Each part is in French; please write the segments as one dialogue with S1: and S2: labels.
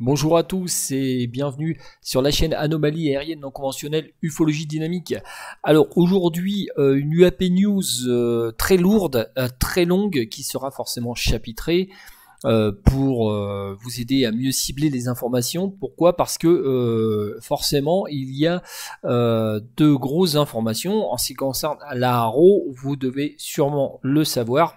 S1: Bonjour à tous et bienvenue sur la chaîne Anomalie aérienne non conventionnelle Ufologie dynamique. Alors aujourd'hui euh, une UAP news euh, très lourde, euh, très longue qui sera forcément chapitrée pour vous aider à mieux cibler les informations. Pourquoi Parce que forcément il y a de grosses informations en ce qui concerne la RO, vous devez sûrement le savoir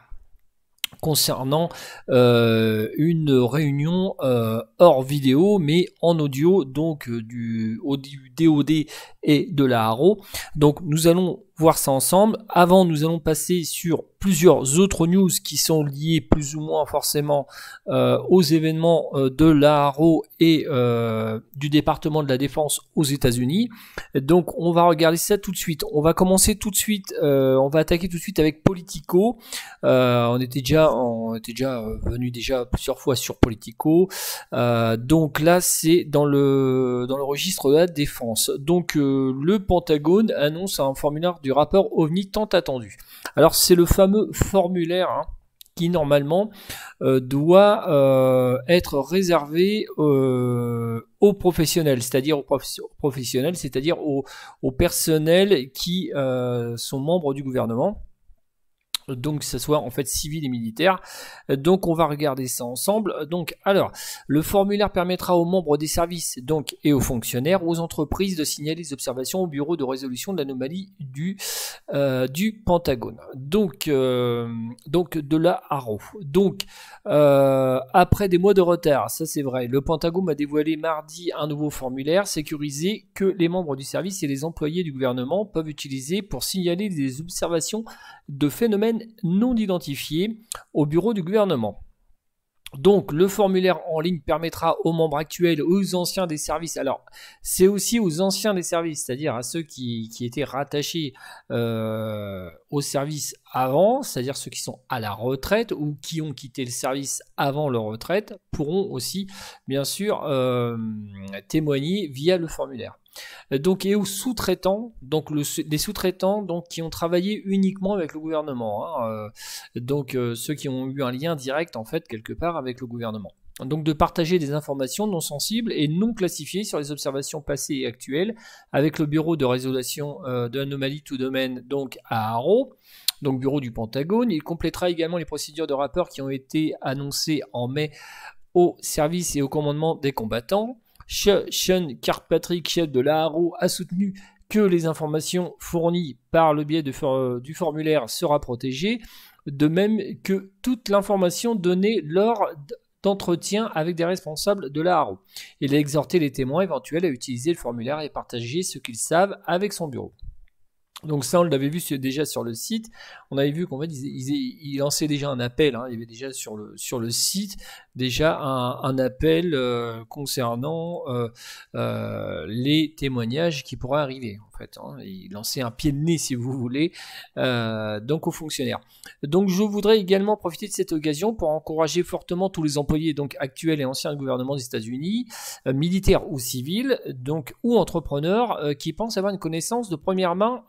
S1: concernant euh, une réunion euh, hors vidéo mais en audio donc euh, du, du DOD de la Haro. Donc nous allons voir ça ensemble. Avant, nous allons passer sur plusieurs autres news qui sont liées plus ou moins forcément euh, aux événements euh, de la Haro et euh, du département de la défense aux États-Unis. Donc on va regarder ça tout de suite. On va commencer tout de suite, on va attaquer tout de suite avec Politico. on était déjà, on était déjà venu déjà plusieurs fois sur Politico. donc là, c'est dans le dans le registre de la défense. Donc le Pentagone annonce un formulaire du rapport OVNI tant attendu. Alors c'est le fameux formulaire hein, qui normalement euh, doit euh, être réservé euh, aux professionnels, c'est-à-dire aux professionnels, c'est-à-dire aux, personnels qui sont membres du gouvernement donc ce soit en fait civil et militaire. Donc on va regarder ça ensemble. Donc alors, le formulaire permettra aux membres des services donc et aux fonctionnaires, aux entreprises de signaler les observations au bureau de résolution de l'anomalie du, euh, du Pentagone. Donc, euh, donc de la ARO Donc euh, après des mois de retard, ça c'est vrai, le Pentagone a dévoilé mardi un nouveau formulaire sécurisé que les membres du service et les employés du gouvernement peuvent utiliser pour signaler des observations de phénomènes non identifiées au bureau du gouvernement. Donc le formulaire en ligne permettra aux membres actuels, aux anciens des services, alors c'est aussi aux anciens des services, c'est-à-dire à ceux qui, étaient rattachés euh, au service avant, c'est-à-dire ceux qui sont à la retraite ou qui ont quitté le service avant leur retraite, pourront aussi bien sûr euh, témoigner via le formulaire. Euh, donc et aux sous-traitants, donc des sous-traitants qui ont travaillé uniquement avec le gouvernement, hein, euh, donc euh, ceux qui ont eu un lien direct en fait quelque part avec le gouvernement. Donc de partager des informations non sensibles et non classifiées sur les observations passées et actuelles avec le bureau de résolution de d'anomalies tout domaine donc à Aro donc bureau du Pentagone. Il complétera également les procédures de rapport qui ont été annoncées en mai au service et au commandement des combattants. Sean Kirkpatrick, chef de la a soutenu que les informations fournies par le biais euh, du formulaire sera protégées, de même que toute l'information donnée lors d'entretiens avec des responsables de la Il a exhorté les témoins éventuels à utiliser le formulaire et partager ce qu'ils savent avec son bureau. Donc ça, on l'avait vu déjà sur le site. On avait vu qu'en fait, ils déjà un appel. Hein. Il y avait déjà sur le, sur le site déjà un, appel euh, concernant euh, euh, les témoignages qui pourraient arriver, en fait. Hein. lancer un pied de nez, si vous voulez, donc aux fonctionnaires. Donc je voudrais également profiter de cette occasion pour encourager fortement tous les employés, donc actuels et anciens du gouvernement des États-Unis, militaires ou civils, donc ou entrepreneurs, qui pensent avoir une connaissance de première main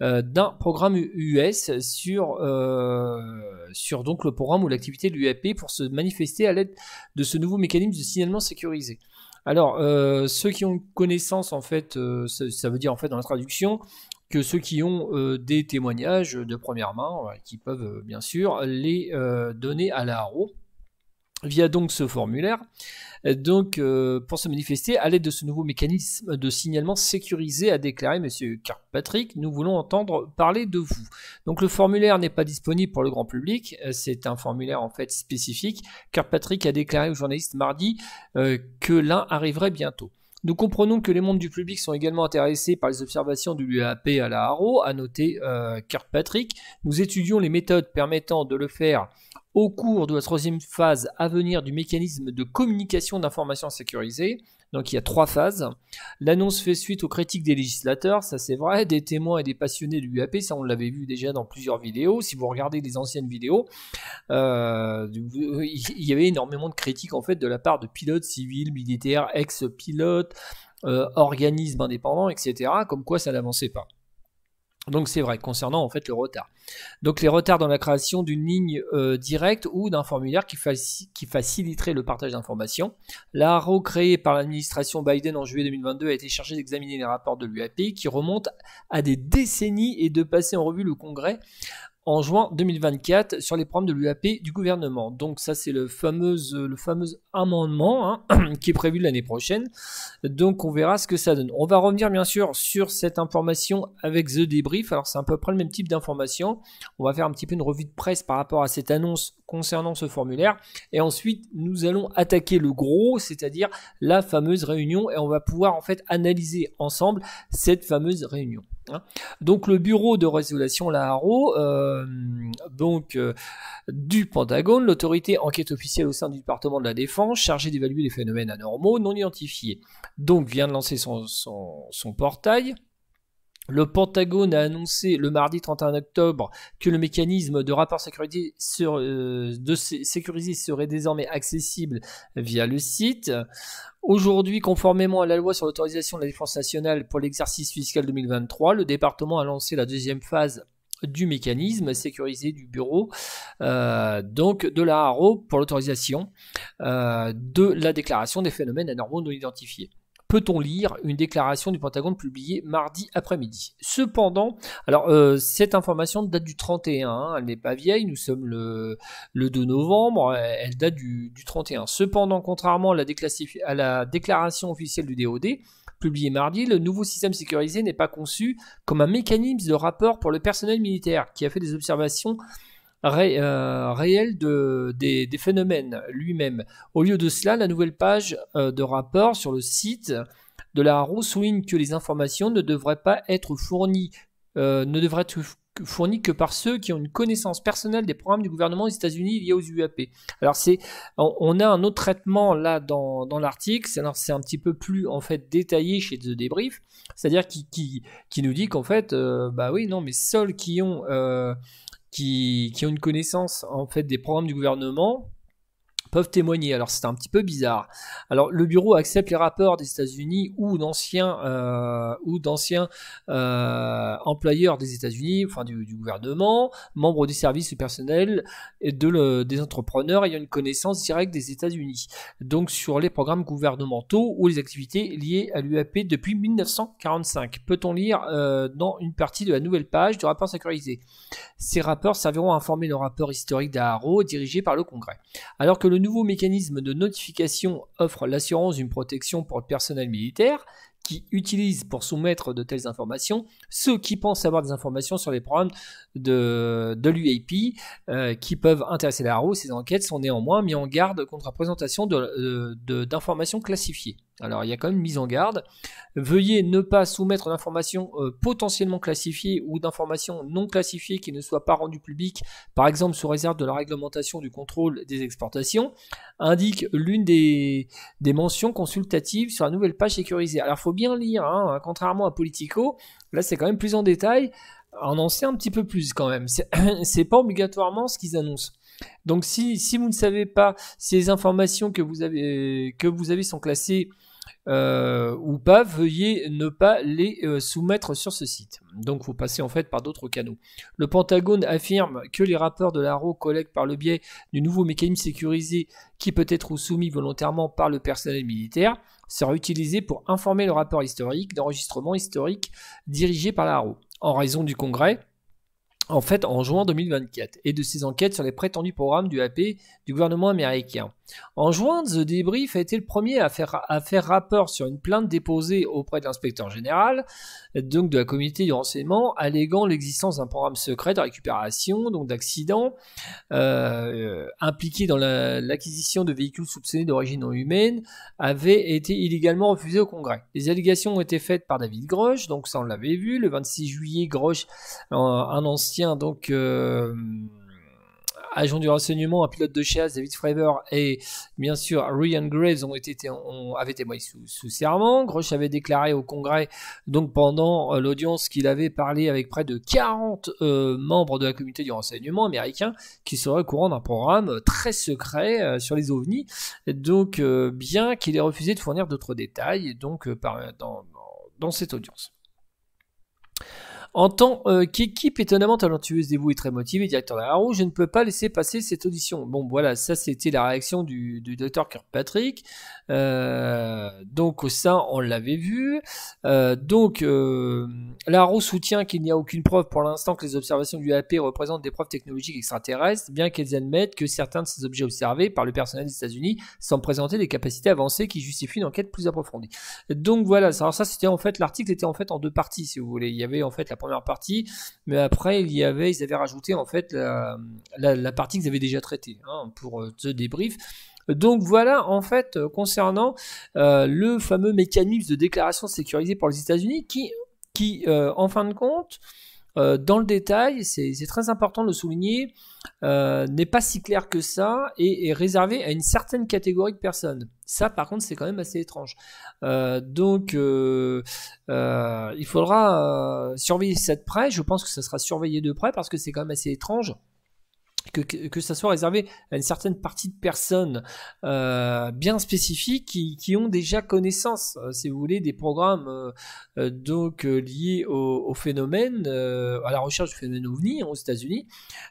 S1: d'un programme US sur, sur donc le programme ou l'activité de l'UAP pour se manifester à l'aide de ce nouveau mécanisme de signalement sécurisé. Alors, euh, ceux qui ont connaissance, en fait, euh, ça, veut dire en fait dans la traduction que ceux qui ont euh, des témoignages de première main, qui peuvent bien sûr les donner à la ro via donc ce formulaire, euh, donc euh, pour se manifester à l'aide de ce nouveau mécanisme de signalement sécurisé, a déclaré Monsieur Kirkpatrick. Nous voulons entendre parler de vous. Donc le formulaire n'est pas disponible pour le grand public. Euh, c'est un formulaire en fait spécifique. Kirkpatrick a déclaré aux journalistes mardi que l'un arriverait bientôt. Nous comprenons que les membres du public sont également intéressés par les observations du l'UAP à la Haro, a noté Kirkpatrick. Nous étudions les méthodes permettant de le faire au cours de la troisième phase à venir du mécanisme de communication d'informations sécurisées, donc il y a trois phases. L'annonce fait suite aux critiques des législateurs, ça c'est vrai, des témoins et des passionnés de l'UAP, ça on l'avait vu déjà dans plusieurs vidéos. Si vous regardez les anciennes vidéos, euh, il y avait énormément de critiques en fait de la part de pilotes civils, militaires, ex-pilotes, euh, organismes indépendants, etc. Comme quoi ça n'avançait pas. Donc c'est vrai, concernant en fait le retard. Donc les retards dans la création d'une ligne euh, directe ou d'un formulaire qui, qui, faciliterait le partage d'informations. L'ARO créé par l'administration Biden en juillet 2022 a été chargé d'examiner les rapports de l'UAP qui remontent à des décennies et de passer en revue le Congrès en juin 2024 sur les programmes de l'UAP du gouvernement. Donc ça c'est le fameux, euh, le fameux amendement hein, qui est prévu l'année prochaine. Donc on verra ce que ça donne. On va revenir bien sûr sur cette information avec The Débrief. Alors c'est à peu près le même type d'information. On va faire un petit peu une revue de presse par rapport à cette annonce concernant ce formulaire. Et ensuite, nous allons attaquer le gros, c'est-à-dire la fameuse réunion, et on va pouvoir en fait analyser ensemble cette fameuse réunion. Hein. Donc le bureau de résolution Laharo, euh, donc euh, du Pentagone, l'autorité enquête officielle au sein du département de la défense, chargée d'évaluer les phénomènes anormaux non identifiés, donc vient de lancer son portail le Pentagone a annoncé le mardi 31 octobre que le mécanisme de rapport euh, de sécurisé serait désormais accessible via le site. Aujourd'hui, conformément à la loi sur l'autorisation de la défense nationale pour l'exercice fiscal 2023, le département a lancé la deuxième phase du mécanisme sécurisé du bureau, euh, donc de la RO pour l'autorisation euh, de la déclaration des phénomènes anormaux non identifiés peut-on lire une déclaration du Pentagone publiée mardi après-midi. Cependant, alors euh, cette information date du 31, hein, elle n'est pas vieille, nous sommes le, 2 novembre, elle date du, 31. Cependant, contrairement à la, déclaration officielle du DOD, publiée mardi, le nouveau système sécurisé n'est pas conçu comme un mécanisme de rapport pour le personnel militaire qui a fait des observations euh, réel de, des, phénomènes lui-même. Au lieu de cela, la nouvelle page euh, de rapport sur le site de la Haro souligne que les informations ne devraient pas être fournies, euh, ne devraient être fournies que par ceux qui ont une connaissance personnelle des programmes du gouvernement des États-Unis liés aux UAP. Alors c'est, on a un autre traitement là dans, l'article, c'est, un petit peu plus en fait détaillé chez The Debrief, c'est-à-dire qui, qui, nous dit qu'en fait, bah oui non, mais seuls qui ont qui, ont une connaissance en fait des programmes du gouvernement témoigner. Alors c'est un petit peu bizarre. Alors le bureau accepte les rapports des États-Unis ou d'anciens euh, ou d'anciens euh, employeurs des États-Unis, enfin du, gouvernement, membres des services personnels et de le, des entrepreneurs ayant une connaissance directe des États-Unis. Donc sur les programmes gouvernementaux ou les activités liées à l'UAP depuis 1945. Peut-on lire euh, dans une partie de la nouvelle page du rapport sécurisé. Ces rapports serviront à informer le rapport historique d'AARO dirigé par le Congrès. Alors que le nouveau mécanisme de notification offre l'assurance d'une protection pour le personnel militaire qui utilise pour soumettre de telles informations ceux qui pensent avoir des informations sur les programmes de, l'UAP euh, qui peuvent intéresser la RAO. Ces enquêtes sont néanmoins mises en garde contre la présentation euh, d'informations classifiées. Alors il y a quand même une mise en garde. Veuillez ne pas soumettre d'informations euh, potentiellement classifiées ou d'informations non classifiées qui ne soient pas rendues publiques, par exemple sous réserve de la réglementation du contrôle des exportations, indique l'une des, mentions consultatives sur la nouvelle page sécurisée. Alors il faut bien lire, hein, hein, contrairement à Politico, là c'est quand même plus en détail, on en sait un petit peu plus quand même. C'est pas obligatoirement ce qu'ils annoncent. Donc si, vous ne savez pas si les informations que vous avez, que vous avez sont classées euh, ou pas, veuillez ne pas les euh, soumettre sur ce site. Donc vous passez en fait par d'autres canaux. Le Pentagone affirme que les rapports de l'ARO collectent par le biais du nouveau mécanisme sécurisé qui peut être soumis volontairement par le personnel militaire sera utilisé pour informer le rapport historique d'enregistrement historique dirigé par l'ARO. En raison du congrès, en fait en juin 2024 et de ses enquêtes sur les prétendus programmes du AP du gouvernement américain. En juin, The Debrief a été le premier à faire, rapport sur une plainte déposée auprès de l'inspecteur général, donc de la communauté du renseignement, alléguant l'existence d'un programme secret de récupération, donc d'accidents, euh, impliqués dans l'acquisition de véhicules soupçonnés d'origine non humaine, avait été illégalement refusé au Congrès. Les allégations ont été faites par David Grosch, donc ça on l'avait vu, le 26 juillet, Grosch, un ancien donc... Euh, agent du renseignement, un pilote de chasse, David Fraver et bien sûr Ryan Graves ont été, ont, avaient témoigné sous, serment. Grosh avait déclaré au Congrès, donc pendant euh, l'audience, qu'il avait parlé avec près de 40 euh, membres de la communauté du renseignement américain qui seraient au courant d'un programme très secret euh, sur les ovnis. Donc, bien qu'il ait refusé de fournir d'autres détails, donc dans cette audience. En tant euh, qu'équipe étonnamment talentueuse, dévouée et très motivée, directeur de la Roue, je ne peux pas laisser passer cette audition. Bon, voilà, ça c'était la réaction du, du docteur Kirkpatrick. Donc euh, donc ça, on l'avait vu. Euh, donc euh, Laro soutient qu'il n'y a aucune preuve pour l'instant que les observations du AP représentent des preuves technologiques extraterrestres, bien qu'elles admettent que certains de ces objets observés par le personnel des États-Unis semblent présenter des capacités avancées qui justifient une enquête plus approfondie. Donc voilà, alors ça c'était en fait l'article était en fait en deux parties si vous voulez. Il y avait en fait la première partie, mais après il y avait ils avaient rajouté en fait la, la, partie qu'ils avaient déjà traitée hein, pour ce débrief. Donc voilà en fait euh, concernant euh, le fameux mécanisme de déclaration sécurisée pour les États-Unis qui, qui euh, en fin de compte, dans le détail, c'est très important de le souligner, n'est pas si clair que ça et est réservé à une certaine catégorie de personnes. Ça, par contre, c'est quand même assez étrange. donc, il faudra surveiller cette de Je pense que ça sera surveillé de près parce que c'est quand même assez étrange que, ça soit réservé à une certaine partie de personnes euh, bien spécifiques qui, ont déjà connaissance, euh, si vous voulez, des programmes euh, donc liés au, phénomène, à la recherche du phénomène ovni aux États-Unis.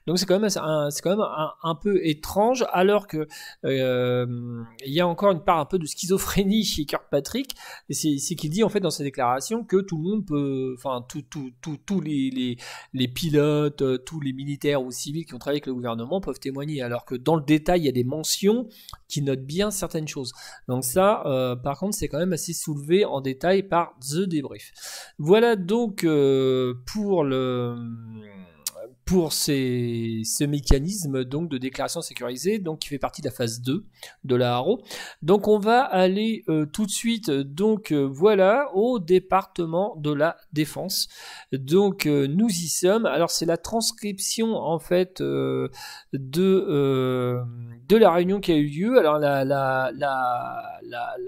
S1: Donc c'est quand même un, quand même un, peu étrange, alors que il y a encore une part un peu de schizophrénie chez Kirkpatrick. Et c'est, qu'il dit en fait dans sa déclaration que tout le monde peut, enfin tous tout, tout, les, les, les pilotes, tous les militaires ou civils qui ont travaillé avec le gouvernement gouvernement peuvent témoigner, alors que dans le détail, il y a des mentions qui notent bien certaines choses. Donc ça, euh, par contre, c'est quand même assez soulevé en détail par The Debrief. Voilà donc euh, pour le pour ce mécanisme donc de déclaration sécurisée, donc qui fait partie de la phase 2 de la HARO. Donc on va aller euh, tout de suite donc euh, voilà au département de la défense. Donc euh, nous y sommes. Alors c'est la transcription en fait de de la réunion qui a eu lieu. Alors la la, la,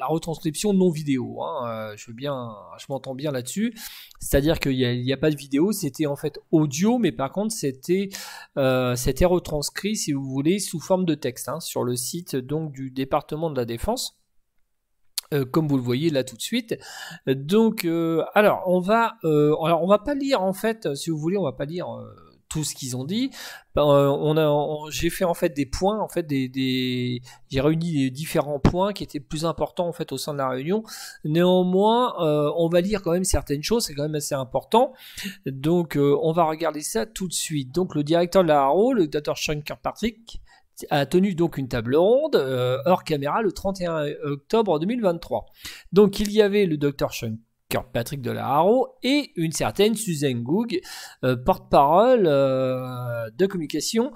S1: retranscription non vidéo. Hein, je veux bien, je m'entends bien là-dessus. C'est-à-dire qu'il n'y a, pas de vidéo. C'était en fait audio, mais par contre c'est c'était euh, c'était retranscrit, si vous voulez, sous forme de texte hein, sur le site donc du département de la défense. Euh, comme vous le voyez là tout de suite. Donc, euh, alors on va, alors on va pas lire en fait, si vous voulez, on va pas lire tout ce qu'ils ont dit. Ben, euh, on a, j'ai fait en fait des points, en fait des, j'ai réuni les différents points qui étaient plus importants en fait au sein de la réunion. Néanmoins, euh, on va lire quand même certaines choses, c'est quand même assez important. Donc, euh, on va regarder ça tout de suite. Donc, le directeur de la RO, le docteur Sean Kirkpatrick, a tenu donc une table ronde hors caméra le 31 octobre 2023. Donc il y avait le docteur Sean Kirkpatrick Haro et une certaine Suzanne Goog, euh, porte-parole euh, de communication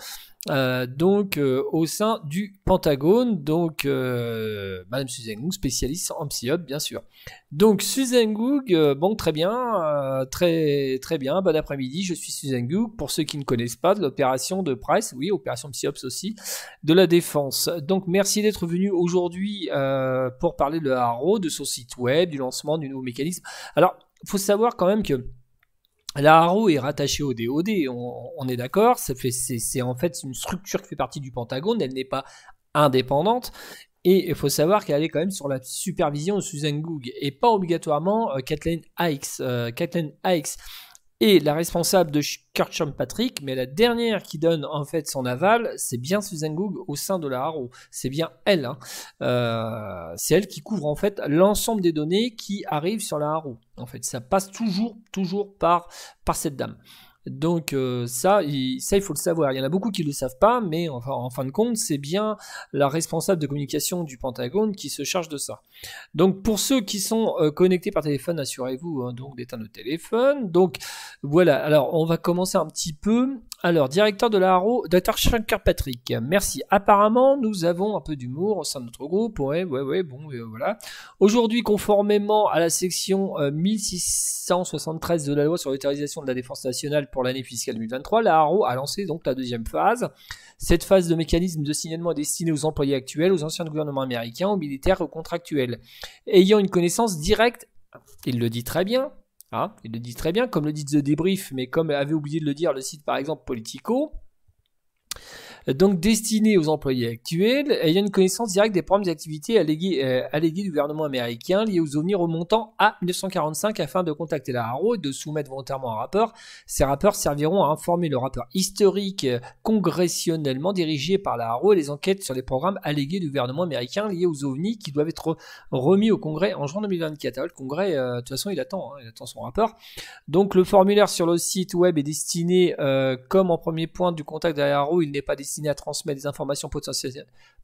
S1: euh, donc euh, au sein du Pentagone, donc euh, Madame Suzanne Goog, spécialiste en psyop bien sûr. Donc Susan Goog, bon très bien, très très bien, bon après-midi, je suis Suzanne Goog, pour ceux qui ne connaissent pas, de l'opération de Price, oui, opération psyops aussi, de la défense. Donc merci d'être venu aujourd'hui pour parler de Haro, de son site web, du lancement du nouveau mécanisme. Alors, faut savoir quand même que la Haro est rattachée au DOD, on, est d'accord, c'est en fait une structure qui fait partie du Pentagone, elle n'est pas indépendante, et il faut savoir qu'elle est quand même sur la supervision de Susan Goog, et pas obligatoirement euh, Kathleen euh, Kathleen Hikes et la responsable de Kurt Patrick, mais la dernière qui donne en fait son aval, c'est bien Susan Goog au sein de la Haro. C'est bien elle. Hein. Euh, c'est elle qui couvre en fait l'ensemble des données qui arrivent sur la Haro. En fait, ça passe toujours, toujours par, par cette dame. Donc euh, ça, il, ça, il faut le savoir. Il y en a beaucoup qui ne le savent pas, mais enfin, en fin de compte, c'est bien la responsable de communication du Pentagone qui se charge de ça. Donc pour ceux qui sont euh, connectés par téléphone, assurez-vous hein, donc d'éteindre le téléphone. Donc voilà, alors on va commencer un petit peu. Alors, directeur de la RO, Dr. Schenker-Patrick, merci. Apparemment, nous avons un peu d'humour au sein de notre groupe. Ouais, ouais, ouais, bon, euh, voilà. Aujourd'hui, conformément à la section 1673 de la loi sur l'autorisation de la défense nationale pour l'année fiscale 2023, la Haro a lancé donc la deuxième phase. Cette phase de mécanisme de signalement destiné destinée aux employés actuels, aux anciens gouvernements américains, aux militaires aux contractuels, ayant une connaissance directe, il le dit très bien, hein, il le dit très bien, comme le dit The Debrief, mais comme avait oublié de le dire le site par exemple Politico, donc destiné aux employés actuels ayant une connaissance directe des programmes d'activité allégués, euh, du gouvernement américain liés aux ovnis remontant à 1945 afin de contacter la HARO et de soumettre volontairement un rapport. Ces rapports serviront à informer le rapport historique euh, congressionnellement dirigé par la HARO et les enquêtes sur les programmes allégués du gouvernement américain liés aux ovnis qui doivent être remis au Congrès en juin 2024. Ah, le Congrès, euh, de toute façon, il attend, hein, attend son rapport. Donc le formulaire sur le site web est destiné, comme en premier point du contact de la HARO, il n'est pas destiné destiné à transmettre des informations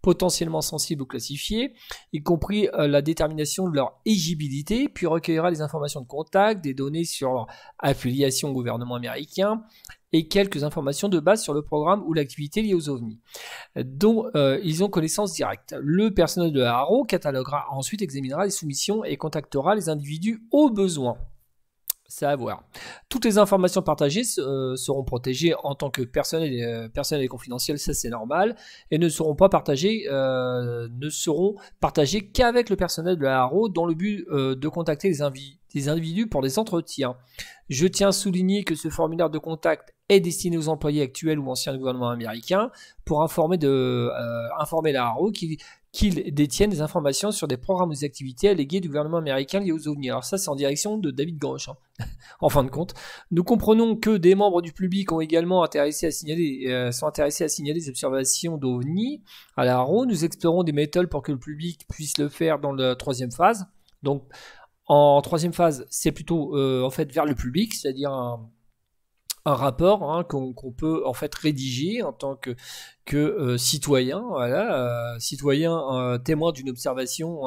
S1: potentiellement sensibles ou classifiées, y compris euh, la détermination de leur éligibilité, puis recueillera des informations de contact, des données sur leur affiliation au gouvernement américain, et quelques informations de base sur le programme ou l'activité liée aux ovnis, dont euh, ils ont connaissance directe. Le personnel de Haro cataloguera ensuite, examinera les soumissions et contactera les individus au besoin. Toutes les informations partagées euh, seront protégées en tant que personnelles et, euh, et confidentielles, ça c'est normal, et ne seront pas partagées, euh, ne seront partagées qu'avec le personnel de la HARO dans le but de contacter les, individus pour des entretiens. Je tiens à souligner que ce formulaire de contact est destiné aux employés actuels ou anciens du gouvernement américain pour informer, de, informer la HARO qui qu'ils détiennent des informations sur des programmes ou des activités alléguées du gouvernement américain liés aux ovnis. Alors ça, c'est en direction de David Grosch, hein. en fin de compte. Nous comprenons que des membres du public ont également euh, sont intéressés à signaler des observations d'OVNI à la Nous explorons des méthodes pour que le public puisse le faire dans la troisième phase. Donc, en troisième phase, c'est plutôt euh, en fait vers le public, c'est-à-dire un rapport hein, qu'on peut en fait rédiger en tant que, euh, citoyen, voilà, euh, citoyen euh, témoin d'une observation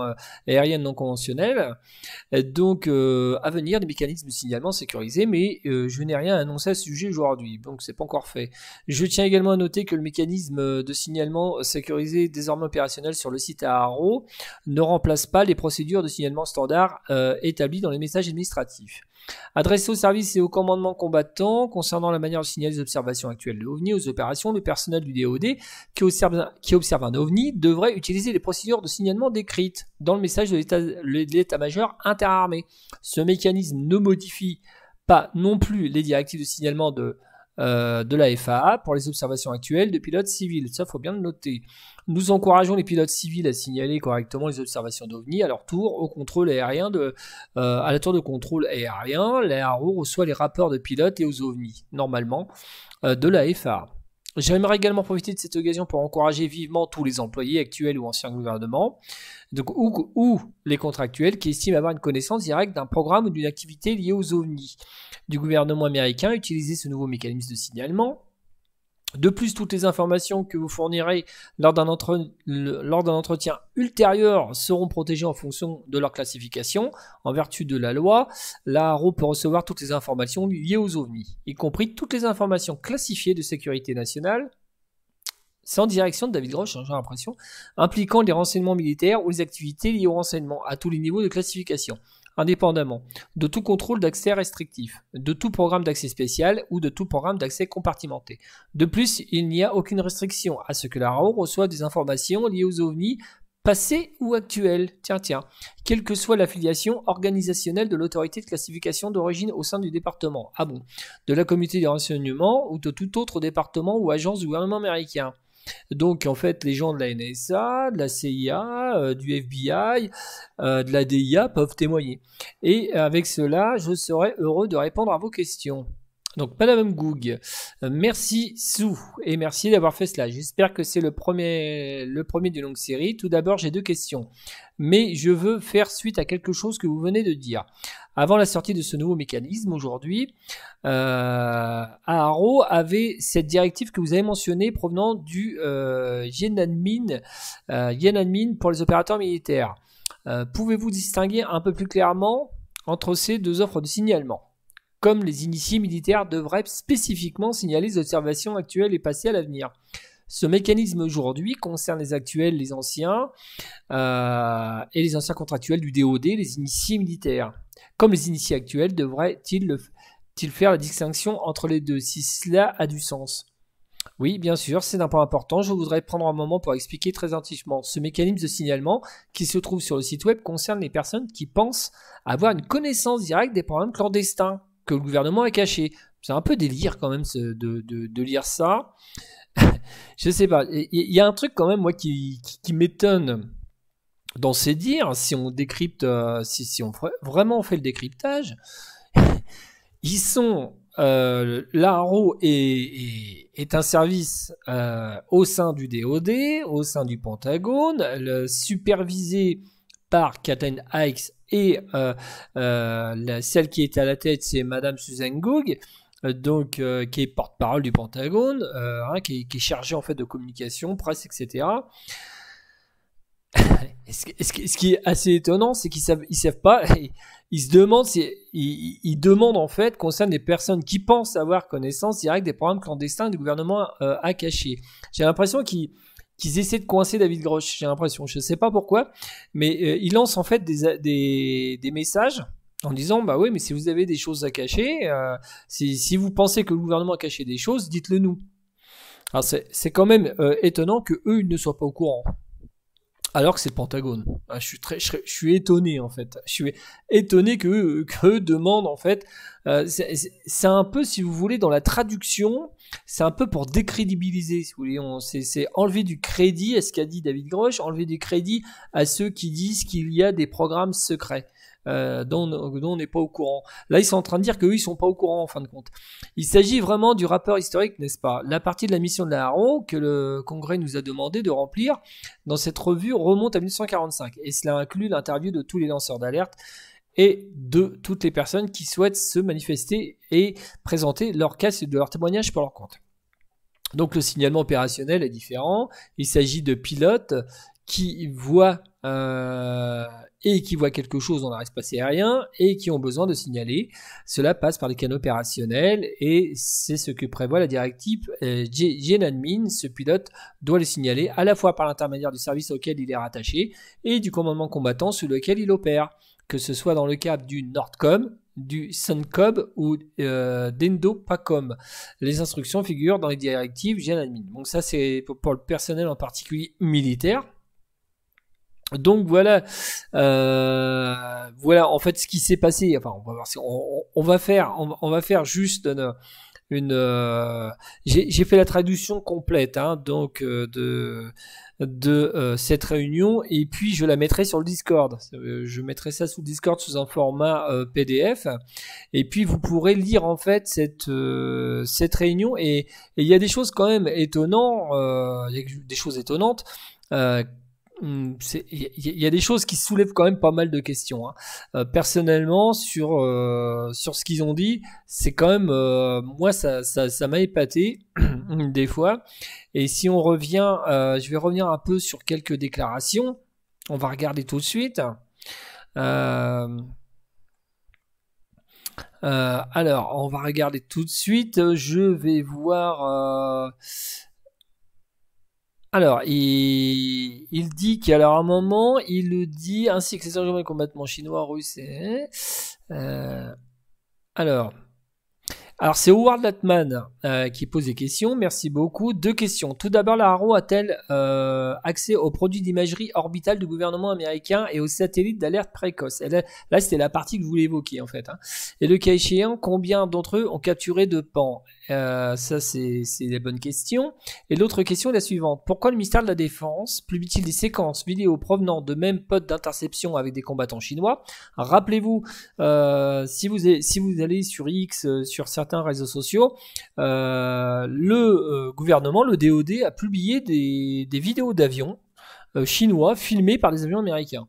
S1: aérienne non conventionnelle. donc, à venir, des mécanismes de signalement sécurisé, mais je n'ai rien annoncé à ce sujet aujourd'hui, donc c'est pas encore fait. Je tiens également à noter que le mécanisme de signalement sécurisé désormais opérationnel sur le site ARO ne remplace pas les procédures de signalement standard établies dans les messages administratifs. Adressé aux services et aux commandements combattants concernant la manière de signaler les observations actuelles de l'OVNI aux opérations, le personnel du DOD qui observe, un, qui un OVNI devrait utiliser les procédures de signalement décrites dans le message de l'état-major interarmé. Ce mécanisme ne modifie pas non plus les directives de signalement de euh, de la FAA pour les observations actuelles de pilotes civils. Ça, faut bien le noter. Nous encourageons les pilotes civils à signaler correctement les observations d'OVNI à leur tour au contrôle aérien euh, à la tour de contrôle aérien. L'ARO reçoit les rapports de pilotes et aux OVNI, normalement, euh, de la FAA. J'aimerais également profiter de cette occasion pour encourager vivement tous les employés actuels ou anciens gouvernements, ou, les contractuels qui estiment avoir une connaissance directe d'un programme ou d'une activité liée aux ovnis du gouvernement américain, utiliser ce nouveau mécanisme de signalement de plus, toutes les informations que vous fournirez lors d'un entretien, ultérieur seront protégées en fonction de leur classification. En vertu de la loi, l'ARO peut recevoir toutes les informations liées aux ovnis, y compris toutes les informations classifiées de sécurité nationale. sans direction de David Grosch, hein, j'ai l'impression, impliquant les renseignements militaires ou les activités liées aux renseignements à tous les niveaux de classification indépendamment de tout contrôle d'accès restrictif, de tout programme d'accès spécial ou de tout programme d'accès compartimenté. De plus, il n'y a aucune restriction à ce que la RAO reçoive des informations liées aux ovnis passées ou actuelles, tiens tiens, quelle que soit l'affiliation organisationnelle de l'autorité de classification d'origine au sein du département, ah bon, de la communauté de renseignement ou de tout autre département ou agence du gouvernement américain. Donc en fait, les gens de la NSA, de la CIA, euh, du FBI, euh, de la DIA peuvent témoigner. Et avec cela, je serai heureux de répondre à vos questions. Donc Madame Goog, merci Sou et merci d'avoir fait cela. J'espère que c'est le premier, le premier d'une longue série. Tout d'abord, j'ai deux questions, mais je veux faire suite à quelque chose que vous venez de dire. Avant la sortie de ce nouveau mécanisme aujourd'hui, euh, Aaro avait cette directive que vous avez mentionnée provenant du euh, euh pour les opérateurs militaires. Euh, pouvez-vous distinguer un peu plus clairement entre ces deux offres de signalement comme les initiés militaires devraient spécifiquement signaler les observations actuelles et passées à l'avenir. Ce mécanisme aujourd'hui concerne les actuels, les anciens et les anciens contractuels du DOD, les initiés militaires comme les initiés actuels, devraient-ils faire la distinction entre les deux, si cela a du sens oui, bien sûr, c'est un point important. Je voudrais prendre un moment pour expliquer très attentivement. Ce mécanisme de signalement qui se trouve sur le site web concerne les personnes qui pensent avoir une connaissance directe des problèmes clandestins que le gouvernement a cachés. C'est un peu délire quand même de, lire ça. Je sais pas. Il y a un truc quand même, moi, qui m'étonne dans ces dires, si on décrypte, euh, si, on vraiment fait le décryptage, ils sont euh, l'ARO est, un service euh, au sein du DOD, au sein du Pentagone, supervisé par Kathleen Hikes et celle qui est à la tête, c'est Madame Susan Goog, donc, qui est porte-parole du Pentagone, hein, qui, est, qui, est chargée en fait de communication, presse, etc. ce, ce, qui est assez étonnant, c'est qu'ils savent, ils savent pas. Ils se demandent, ils, demandent en fait concernant des personnes qui pensent avoir connaissance directe des programmes clandestins du gouvernement à euh, cacher. J'ai l'impression qu'ils essaient de coincer David Grosch. J'ai l'impression, je ne sais pas pourquoi, mais euh, ils lancent en fait des, des, messages en disant bah oui, mais si vous avez des choses à cacher, euh, si, vous pensez que le gouvernement a caché des choses, dites-le nous. Alors c'est quand même étonnant que eux ils ne soient pas au courant alors que c'est Pentagone. Ah, je suis très, je, suis étonné en fait. Je suis étonné que que demande en fait. Euh, c'est un peu, si vous voulez, dans la traduction, c'est un peu pour décrédibiliser. Si vous voulez, c'est enlever du crédit à ce qu'a dit David Grosch, enlever du crédit à ceux qui disent qu'il y a des programmes secrets. Euh, dont, on n'est pas au courant. Là, ils sont en train de dire qu'eux, ils sont pas au courant en fin de compte. Il s'agit vraiment du rapport historique, n'est-ce pas La partie de la mission de la que le Congrès nous a demandé de remplir dans cette revue remonte à 1945 et cela inclut l'interview de tous les lanceurs d'alerte et de toutes les personnes qui souhaitent se manifester et présenter leur cas et de leur témoignage pour leur compte. Donc le signalement opérationnel est différent. Il s'agit de pilotes qui voient euh, et qui voit quelque chose dans leur espace aérien et qui ont besoin de signaler. Cela passe par les canaux opérationnels et c'est ce que prévoit la directive euh, GENADMIN. admin Ce pilote doit le signaler à la fois par l'intermédiaire du service auquel il est rattaché et du commandement combattant sous lequel il opère, que ce soit dans le cadre du NORDCOM, du SUNCOB ou euh, d'ENDOPACOM. Les instructions figurent dans les directives G-Admin. Donc ça c'est pour le personnel en particulier militaire donc voilà, euh, voilà en fait ce qui s'est passé. Enfin, on va, voir, on, on va faire, on, va faire juste une. Euh, j'ai fait la traduction complète, hein, donc euh, de de cette réunion et puis je la mettrai sur le Discord. Je mettrai ça sous Discord sous un format PDF et puis vous pourrez lire en fait cette cette réunion et il y a des choses quand même étonnantes, des choses étonnantes il hum, y, a des choses qui soulèvent quand même pas mal de questions. Hein. Euh, personnellement, sur euh, sur ce qu'ils ont dit, c'est quand même euh, moi ça m'a épaté des fois. Et si on revient, je vais revenir un peu sur quelques déclarations. On va regarder tout de suite. alors, on va regarder tout de suite. Je vais voir. Alors, il, dit qu'il alors un moment, il le dit ainsi que ses un de combattement chinois, russe euh, alors. Alors c'est Howard Latman euh, qui pose des questions. Merci beaucoup. Deux questions. Tout d'abord, la Haro a-t-elle euh, accès aux produits d'imagerie orbitale du gouvernement américain et aux satellites d'alerte précoce Là, c'était la partie que vous voulez évoquer en fait. Hein. Et le cas échéant, combien d'entre eux ont capturé de pans euh, ça, c'est la bonne question. Et l'autre question est la suivante. Pourquoi le ministère de la Défense publie-t-il des séquences vidéo provenant de mêmes potes d'interception avec des combattants chinois Rappelez-vous, euh, si, vous allez sur X, euh, sur certains réseaux sociaux, le gouvernement, le DOD, a publié des, des vidéos d'avions chinois filmés par des avions américains.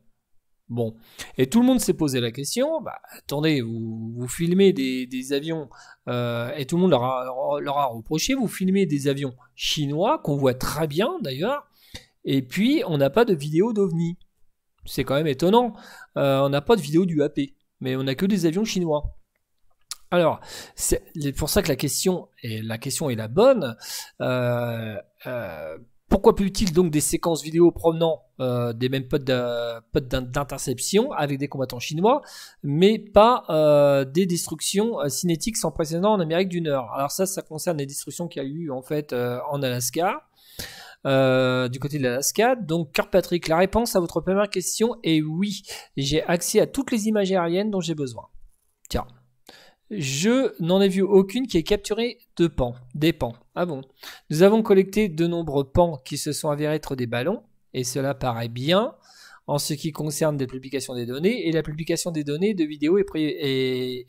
S1: Bon, et tout le monde s'est posé la question, bah, attendez, vous, filmez des, avions, euh, et tout le monde leur a, leur a, reproché, vous filmez des avions chinois, qu'on voit très bien d'ailleurs, et puis on n'a pas de vidéo d'OVNI. C'est quand même étonnant, euh, on n'a pas de vidéo du AP, mais on n'a que des avions chinois. Alors, c'est pour ça que la question est la, question est la bonne. Euh, pourquoi plus utile donc des séquences vidéo promenant euh, des mêmes potes d'interception avec des combattants chinois, mais pas euh, des destructions euh, cinétiques sans précédent en Amérique du Nord Alors ça, ça concerne les destructions qu'il y a eu en fait en Alaska. du côté de l'Alaska. Donc, Kirkpatrick, la réponse à votre première question est oui. J'ai accès à toutes les images aériennes dont j'ai besoin. Tiens. Je n'en ai vu aucune qui ait capturé de pans, des pans. Ah bon Nous avons collecté de nombreux pans qui se sont avérés être des ballons, et cela paraît bien en ce qui concerne des publications des données, et la publication des données de vidéos est,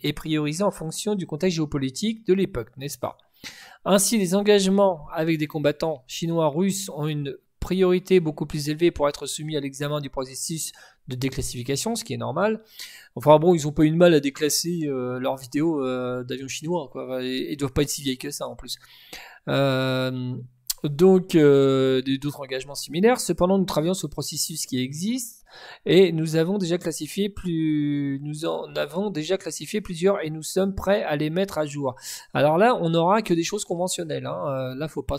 S1: est priorisée en fonction du contexte géopolitique de l'époque, n'est-ce pas Ainsi, les engagements avec des combattants chinois, russes ont une priorité beaucoup plus élevée pour être soumis à l'examen du processus de déclassification, ce qui est normal. Enfin bon, ils ont pas eu de mal à déclasser euh, leurs vidéos euh, d'avions chinois, quoi. Ils, doivent pas être si vieilles que ça en plus. Euh, donc, d'autres engagements similaires. Cependant, nous travaillons sur le processus qui existe et nous avons déjà classifié plus, nous en avons déjà classifié plusieurs et nous sommes prêts à les mettre à jour. Alors là, on n'aura que des choses conventionnelles. Hein. Euh, là, faut pas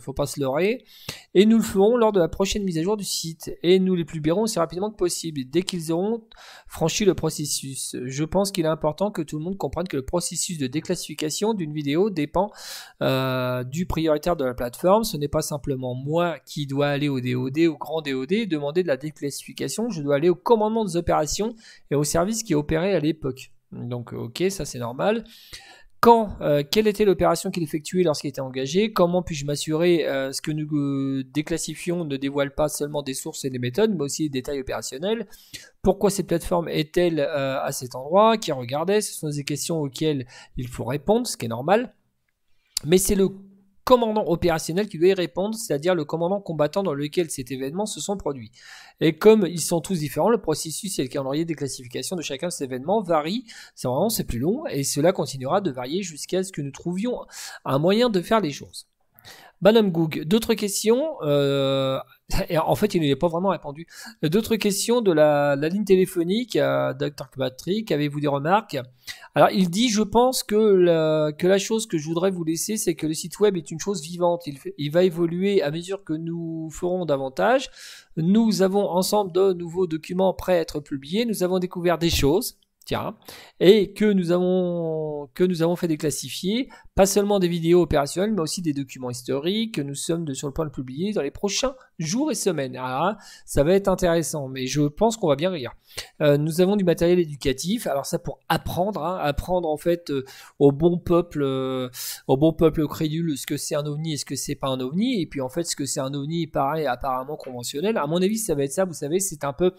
S1: faut pas se leurrer. Et nous le ferons lors de la prochaine mise à jour du site et nous les publierons aussi rapidement que possible dès qu'ils auront franchi le processus. Je pense qu'il est important que tout le monde comprenne que le processus de déclassification d'une vidéo dépend euh, du prioritaire de la plateforme. Ce n'est pas simplement moi qui dois aller au DOD, au grand DOD, demander de la déclassification je dois aller au commandement des opérations et au service qui opérait à l'époque. Donc euh, ok, ça c'est normal. Quand, euh, quelle était l'opération qu'il effectuait lorsqu'il était engagé, comment puis-je m'assurer que euh, ce que nous déclassifions ne dévoile pas seulement des sources et des méthodes, mais aussi des détails opérationnels, pourquoi cette plateforme est-elle à cet endroit, qui regardait, ce sont des questions auxquelles il faut répondre, ce qui est normal, mais c'est le commandant opérationnel qui doit y répondre, c'est-à-dire le commandant combattant dans lequel cet événement se sont produits. Et comme ils sont tous différents, le processus et le calendrier des classifications de chacun de ces événements varient, c'est vraiment c'est plus long, et cela continuera de varier jusqu'à ce que nous trouvions un moyen de faire les choses. Madame Goug, d'autres questions euh, En fait, il n'y a pas vraiment répondu. D'autres questions de la, ligne téléphonique, Dr. Patrick, avez-vous des remarques alors il dit, je pense que la, chose que je voudrais vous laisser, c'est que le site web est une chose vivante. il va évoluer à mesure que nous ferons davantage. Nous avons ensemble de nouveaux documents prêts à être publiés. Nous avons découvert des choses et que nous avons, que nous avons fait déclassifier, pas seulement des vidéos opérationnelles, mais aussi des documents historiques que nous sommes de, sur le point de publier dans les prochains jours et semaines. Ah, ça va être intéressant, mais je pense qu'on va bien rire. Euh, nous avons du matériel éducatif, alors ça pour apprendre, hein, apprendre en fait euh, au bon peuple, euh, au bon peuple crédule ce que c'est un ovni et ce que c'est pas un ovni, et puis en fait ce que c'est un ovni paraît apparemment conventionnel. À mon avis, ça va être ça, vous savez, c'est un peu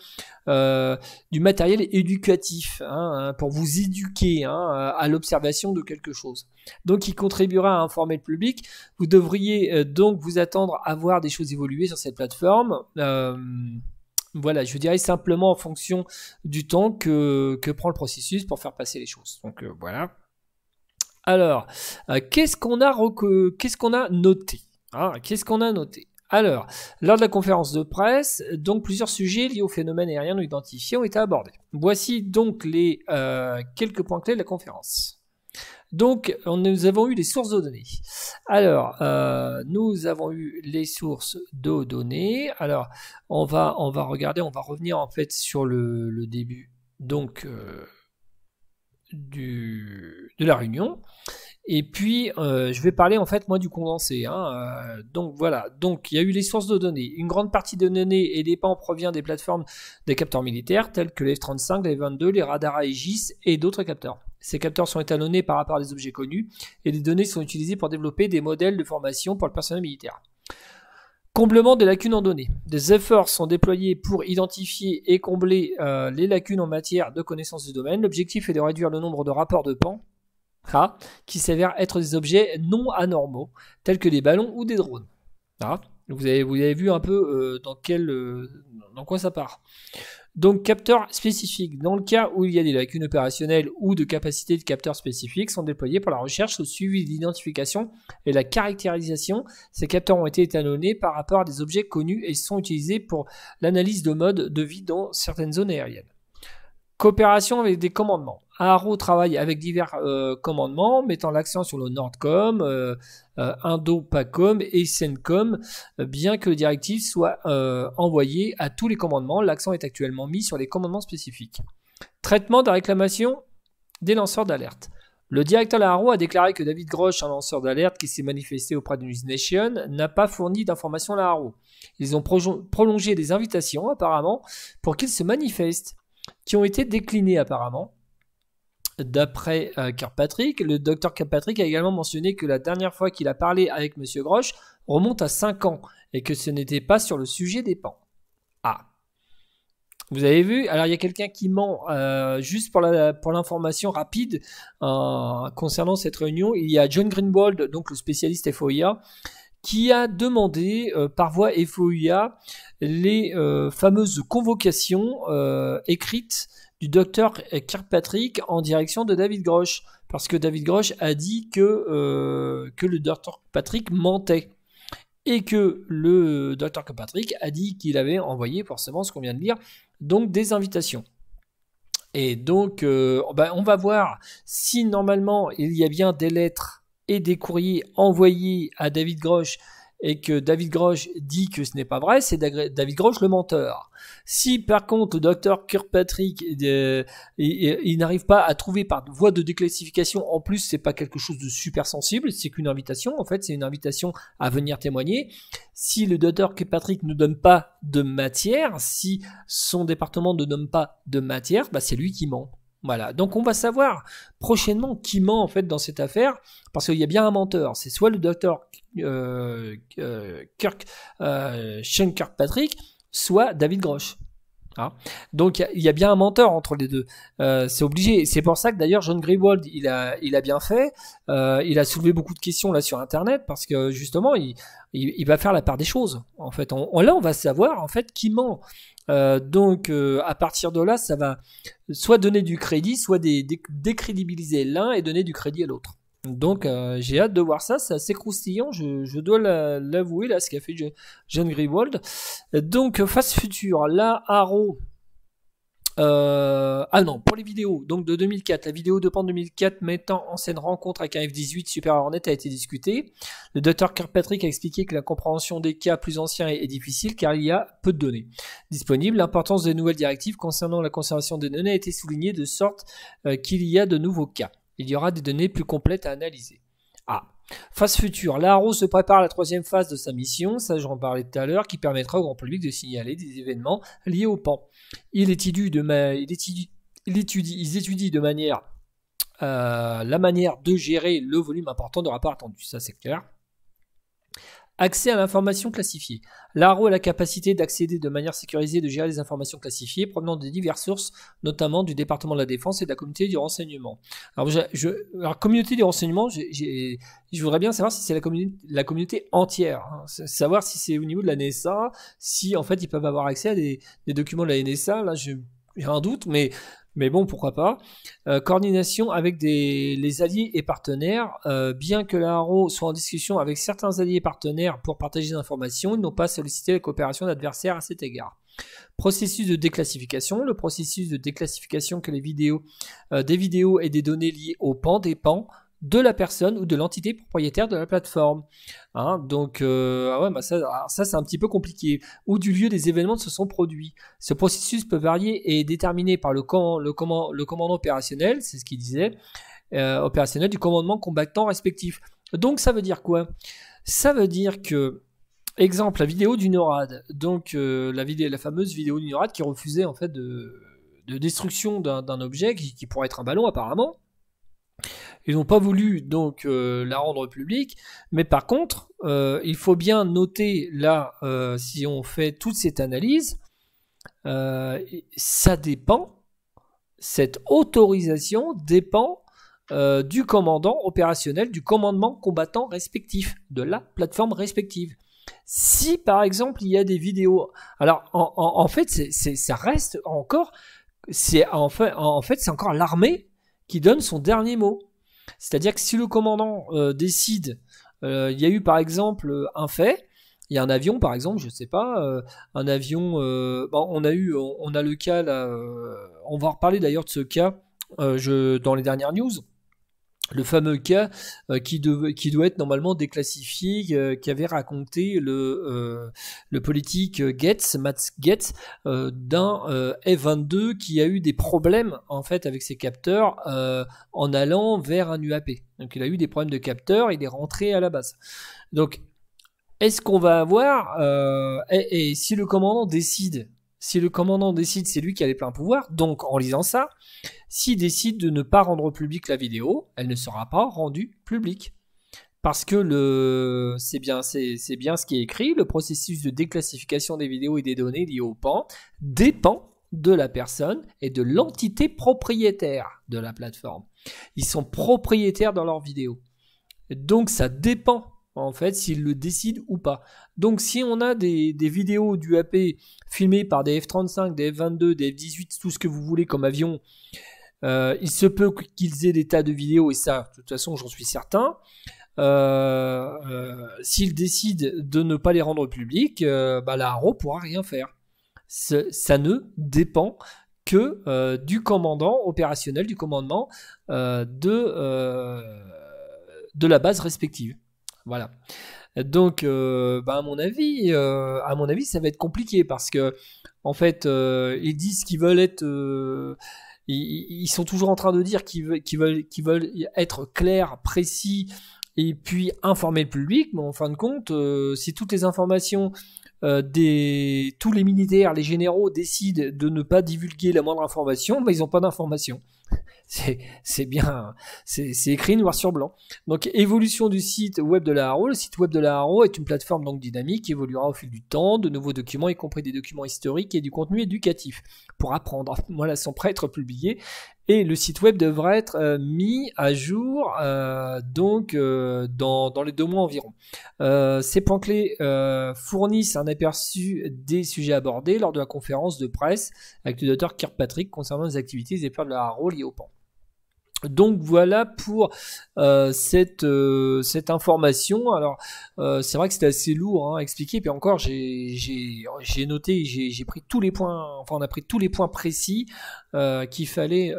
S1: du matériel éducatif. Hein. Hein, hein, pour vous éduquer hein, à l'observation de quelque chose. Donc il contribuera à informer le public. Vous devriez euh, donc vous attendre à voir des choses évoluer sur cette plateforme. Euh, voilà, je dirais simplement en fonction du temps que, prend le processus pour faire passer les choses. Donc euh, voilà. Alors, qu'est-ce qu'on a, a, noté Qu'est-ce qu'on a noté ah, alors, lors de la conférence de presse, donc plusieurs sujets liés au phénomène aérien non identifié ont été abordés. Voici donc les euh, quelques points clés de la conférence. Donc, nous avons eu les sources de données. Alors, euh, nous avons eu les sources de données. Alors, on va, on va regarder, on va revenir en fait sur le, début donc euh, du, de la réunion. Et puis, euh, je vais parler en fait, moi, du condensé. Hein, euh, donc voilà, donc il y a eu les sources de données. Une grande partie des données et des pans provient des plateformes des capteurs militaires, tels que les F-35, les F-22, les radars Aegis et d'autres capteurs. Ces capteurs sont étalonnés par rapport à des objets connus, et les données sont utilisées pour développer des modèles de formation pour le personnel militaire. Comblement des lacunes en données. Des efforts sont déployés pour identifier et combler euh, les lacunes en matière de connaissance du domaine. L'objectif est de réduire le nombre de rapports de pans qui s'avèrent être des objets non anormaux, tels que des ballons ou des drones. vous, avez, vu un peu euh, dans, euh, dans quoi ça part. Donc, capteurs spécifiques. Dans le cas où il y a des lacunes opérationnelles ou de capacités de capteurs spécifiques, sont déployés pour la recherche, le suivi l'identification et la caractérisation. Ces capteurs ont été étalonnés par rapport à des objets connus et sont utilisés pour l'analyse de mode de vie dans certaines zones aériennes. Coopération avec des commandements. ARO travaille avec divers euh, commandements, mettant l'accent sur le Nordcom, euh, euh, Indo-Pacom et Sencom. Bien que le directive soit envoyé à tous les commandements, l'accent est actuellement mis sur les commandements spécifiques. Traitement de réclamation des lanceurs d'alerte. Le directeur de Haro a déclaré que David Grosch, un lanceur d'alerte qui s'est manifesté auprès de News Nation, n'a pas fourni d'informations à la Ils ont prolongé des invitations, apparemment, pour qu'ils se manifestent, qui ont été déclinées, apparemment. D'après euh, Kirkpatrick, le docteur Kirkpatrick a également mentionné que la dernière fois qu'il a parlé avec M. Grosch remonte à 5 ans et que ce n'était pas sur le sujet des pans. Ah. Vous avez vu Alors il y a quelqu'un qui ment euh, juste pour l'information rapide euh, concernant cette réunion. Il y a John Greenwald, donc le spécialiste FOIA, qui a demandé par voie FOIA les fameuses convocations écrites du docteur Kirkpatrick en direction de David Grosch, parce que David Grosch a dit que, euh, que le docteur Patrick mentait. Et que le docteur Kirkpatrick a dit qu'il avait envoyé forcément ce qu'on vient de lire, donc des invitations. Et donc, euh, bah, on va voir si normalement il y a bien des lettres et des courriers envoyés à David Grosch, et que David Grosh dit que ce n'est pas vrai, c'est David Grosh le menteur. Si par contre le docteur Kirkpatrick euh, il, n'arrive pas à trouver par voie de déclassification, en plus c'est pas quelque chose de super sensible, c'est qu'une invitation, en fait c'est une invitation à venir témoigner. Si le docteur Kirkpatrick ne donne pas de matière, si son département ne donne pas de matière, bah, c'est lui qui ment. Voilà. Donc on va savoir prochainement qui ment en fait dans cette affaire, parce qu'il y a bien un menteur. C'est soit le docteur euh, euh, Kirk euh, Sean Kirkpatrick, soit David Grosh. Hein. Donc il y, a bien un menteur entre les deux. Euh, c'est obligé. C'est pour ça que d'ailleurs John Greenwald, il a, bien fait. Euh, il a soulevé beaucoup de questions là sur Internet parce que justement, il, va faire la part des choses. En fait, là, on va savoir en fait qui ment. Euh, donc à partir de là, ça va soit donner du crédit, soit décrédibiliser l'un et donner du crédit à l'autre. Donc euh, j'ai hâte de voir ça, c'est assez croustillant, je, dois l'avouer là, ce qu'a fait John Greenwald. Donc face Future, la ARO, euh, ah non, pour les vidéos, donc de 2004, la vidéo de Pan 2004 mettant en scène rencontre avec un F-18 Super Hornet a été discutée. Le docteur Kirkpatrick a expliqué que la compréhension des cas plus anciens est, difficile car il y a peu de données disponibles. L'importance des nouvelles directives concernant la conservation des données a été soulignée de sorte euh, qu'il y a de nouveaux cas il y aura des données plus complètes à analyser. Ah, phase future. L'ARO se prépare à la troisième phase de sa mission, ça j'en parlais tout à l'heure, qui permettra au grand public de signaler des événements liés au PAN. Il de Ils étudient de manière euh, la manière de gérer le volume important de rapports attendus, ça c'est clair. Accès à l'information classifiée. L'ARO a la capacité d'accéder de manière sécurisée et de gérer les informations classifiées provenant de diverses sources, notamment du département de la défense et de la communauté du renseignement. Alors, je, communauté du renseignement, je voudrais bien savoir si c'est la, communi la, communauté entière, hein. savoir si c'est au niveau de la NSA, si en fait ils peuvent avoir accès à des, des documents de la NSA. Là, j'ai un doute, mais mais bon, pourquoi pas. Euh, coordination avec des, les alliés et partenaires. Euh, bien que l'ARO soit en discussion avec certains alliés et partenaires pour partager des informations, ils n'ont pas sollicité la coopération d'adversaires à cet égard. Processus de déclassification. Le processus de déclassification que les vidéos, euh, des vidéos et des données liées au PAN dépend de la personne ou de l'entité propriétaire de la plateforme. Hein, donc euh, ah bah ah, ça, c'est un petit peu compliqué. Ou du lieu des événements se sont produits. Ce processus peut varier et est déterminé par le, le, le commandant opérationnel, c'est ce qu'il disait, euh, opérationnel du commandement combattant respectif. Donc ça veut dire quoi Ça veut dire que exemple la vidéo du NORAD, donc euh, la, vidéo, la fameuse vidéo du NORAD qui refusait en fait de, destruction d'un objet qui pourrait être un ballon apparemment. Ils n'ont pas voulu donc euh, la rendre publique, mais par contre, euh, il faut bien noter là, euh, si on fait toute cette analyse, ça dépend, cette autorisation dépend du commandant opérationnel, du commandement combattant respectif, de la plateforme respective. Si par exemple il y a des vidéos, alors en, fait ça reste encore, c'est en fait c'est encore l'armée qui donne son dernier mot. C'est-à-dire que si le commandant euh, décide, euh, il y a eu par exemple euh, un fait, il y a un avion par exemple, je ne sais pas, un avion, on a eu, on, a le cas là, on va reparler d'ailleurs de ce cas je, dans les dernières news le fameux cas euh, qui, doit être normalement déclassifié, qui euh, qu'avait raconté le, euh, le politique Matt, Mats Getz, d'un F-22 qui a eu des problèmes en fait avec ses capteurs en allant vers un UAP. Donc il a eu des problèmes de capteurs, il est rentré à la base. Donc est-ce qu'on va avoir, et si le commandant décide si le commandant décide, c'est lui qui a les pleins pouvoirs. Donc, en lisant ça, s'il décide de ne pas rendre publique la vidéo, elle ne sera pas rendue publique. Parce que le... c'est bien, c'est bien ce qui est écrit, le processus de déclassification des vidéos et des données liées au PAN dépend de la personne et de l'entité propriétaire de la plateforme. Ils sont propriétaires dans leurs vidéos. Donc ça dépend en fait, s'ils le décident ou pas. Donc si on a des, vidéos du AP filmées par des F-35, des F-22, des F-18, tout ce que vous voulez comme avion, euh, il se peut qu'ils aient des tas de vidéos, et ça, de toute façon, j'en suis certain. Euh, euh, s'ils décident de ne pas les rendre publics, bah, la ne pourra rien faire. Ça ne dépend que du commandant opérationnel, du commandement de, de la base respective. Voilà. Donc, euh, bah, à mon avis, euh, à mon avis, ça va être compliqué parce que, en fait, euh, ils disent qu'ils veulent être, ils, sont toujours en train de dire qu'ils veulent, qu'ils veulent, être clairs, précis et puis informer le public. Mais en fin de compte, si toutes les informations des tous les militaires, les généraux décident de ne pas divulguer la moindre information, bah, ils n'ont pas d'information c'est bien, hein. c'est écrit noir sur blanc. Donc évolution du site web de la Haro. Le site web de la Haro est une plateforme donc dynamique qui évoluera au fil du temps, de nouveaux documents, y compris des documents historiques et du contenu éducatif pour apprendre. Voilà, sont prêts à être publiés. Et le site web devrait être euh, mis à jour euh, donc euh, dans, les deux mois environ. ces points clés fournissent un aperçu des sujets abordés lors de la conférence de presse avec le docteur Kirkpatrick concernant les activités des efforts de la Haro liées au pan. Donc voilà pour euh, cette, euh, cette information. Alors euh, c'est vrai que c'était assez lourd hein, à expliquer. Puis encore, j'ai noté, j'ai pris tous les points. Enfin, on a pris tous les points précis qu'il fallait,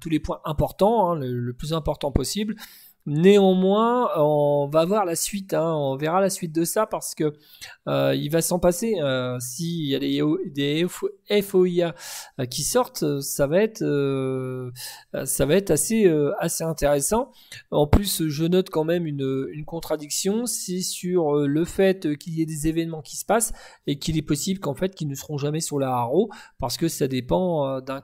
S1: tous les points importants, hein, le, plus important possible. Néanmoins, on va voir la suite, hein. on verra la suite de ça parce que euh, il va s'en passer. Si euh, S'il y a des, e FOIA euh, qui sortent, ça va être, ça va être assez, assez intéressant. En plus, je note quand même une, contradiction, c'est sur le fait qu'il y ait des événements qui se passent et qu'il est possible qu'en fait, qu'ils ne seront jamais sur la haro parce que ça dépend d'un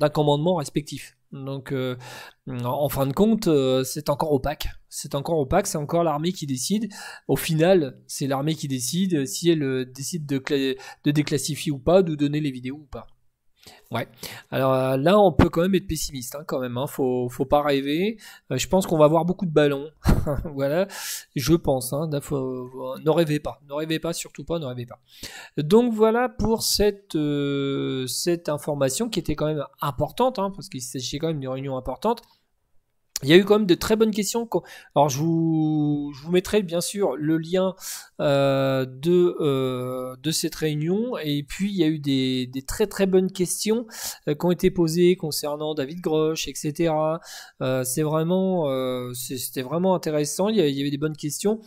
S1: d'un commandement respectif. Donc, euh, en fin de compte, euh, c'est encore opaque. C'est encore opaque, c'est encore l'armée qui décide. Au final, c'est l'armée qui décide si elle euh, décide de, de déclassifier ou pas, de donner les vidéos ou pas. Ouais. Alors euh, là, on peut quand même être pessimiste, hein, quand même. Hein. Faut, faut pas rêver. Euh, je pense qu'on va avoir beaucoup de ballons. voilà. Je pense. Hein. ne rêvez pas. Ne rêvez pas, surtout pas. Ne rêvez pas. Donc voilà pour cette euh, cette information qui était quand même importante, hein, parce qu'il s'agit quand même d'une réunion importante. Il y a eu quand même de très bonnes questions. Alors je vous, mettrai bien sûr le lien euh, de, euh, de cette réunion. Et puis il y a eu des, très très bonnes questions euh, qui ont été posées concernant David Grosch, etc. c'est vraiment c'était vraiment intéressant. Il y, avait, des bonnes questions,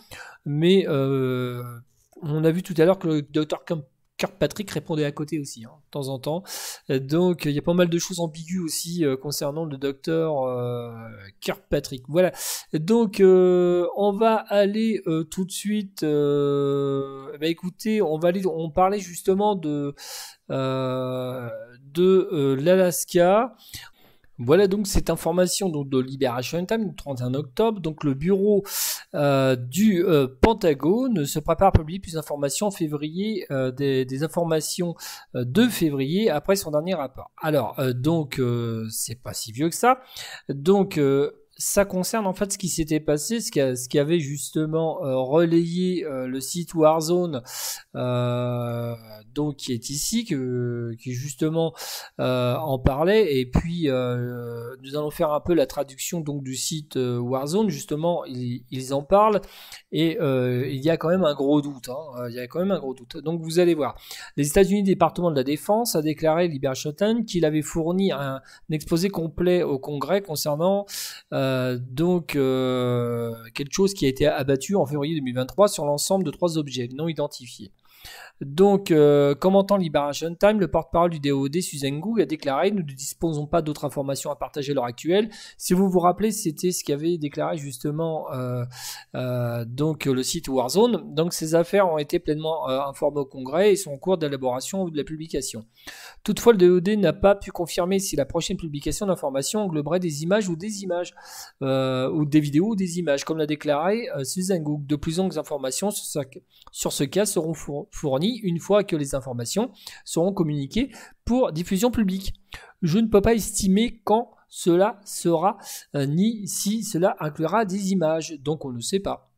S1: mais on a vu tout à l'heure que le Dr Kemp Kirkpatrick répondait à côté aussi, hein, de temps en temps. Euh, donc, il y a pas mal de choses ambiguës aussi euh, concernant le docteur euh, Kirkpatrick. Voilà. Donc, on va aller tout de suite. Bah, écoutez, on va On parlait justement de de l'Alaska. Voilà donc cette information donc, de Libération Time, 31 octobre. Donc le bureau euh, du euh, Pentagone se prépare à publier plus d'informations en février, euh, des, des, informations de février après son dernier rapport. Alors donc c'est pas si vieux que ça. Donc ça concerne en fait ce qui s'était passé, ce qui, ce qui, avait justement euh, relayé euh, le site Warzone, euh, donc qui est ici, que, qui justement en parlait. Et puis nous allons faire un peu la traduction donc du site Warzone. Justement, ils, en parlent et il y a quand même un gros doute. Hein. il y a quand même un gros doute. Donc vous allez voir. Les États-Unis, département de la défense, a déclaré Liberation qu'il avait fourni un, exposé complet au Congrès concernant euh, donc, euh, quelque chose qui a été abattu en février 2023 sur l'ensemble de trois objets non identifiés. Donc, euh, commentant Liberation Time, le porte-parole du DOD, Suzanne Gou, a déclaré Nous ne disposons pas d'autres informations à partager à l'heure actuelle. Si vous vous rappelez, c'était ce qu'avait déclaré justement euh, euh, donc le site Warzone. Donc, ces affaires ont été pleinement informées au Congrès et sont en cours d'élaboration ou de la publication. Toutefois, le DOD n'a pas pu confirmer si la prochaine publication d'informations engloberait des images ou des images, ou des vidéos ou des images, comme l'a déclaré Suzanne Gou. De plus longues informations sur sur ce cas seront fournies fournis une fois que les informations seront communiquées pour diffusion publique. Je ne peux pas estimer quand cela sera, euh, ni si cela inclura des images, donc on ne sait pas.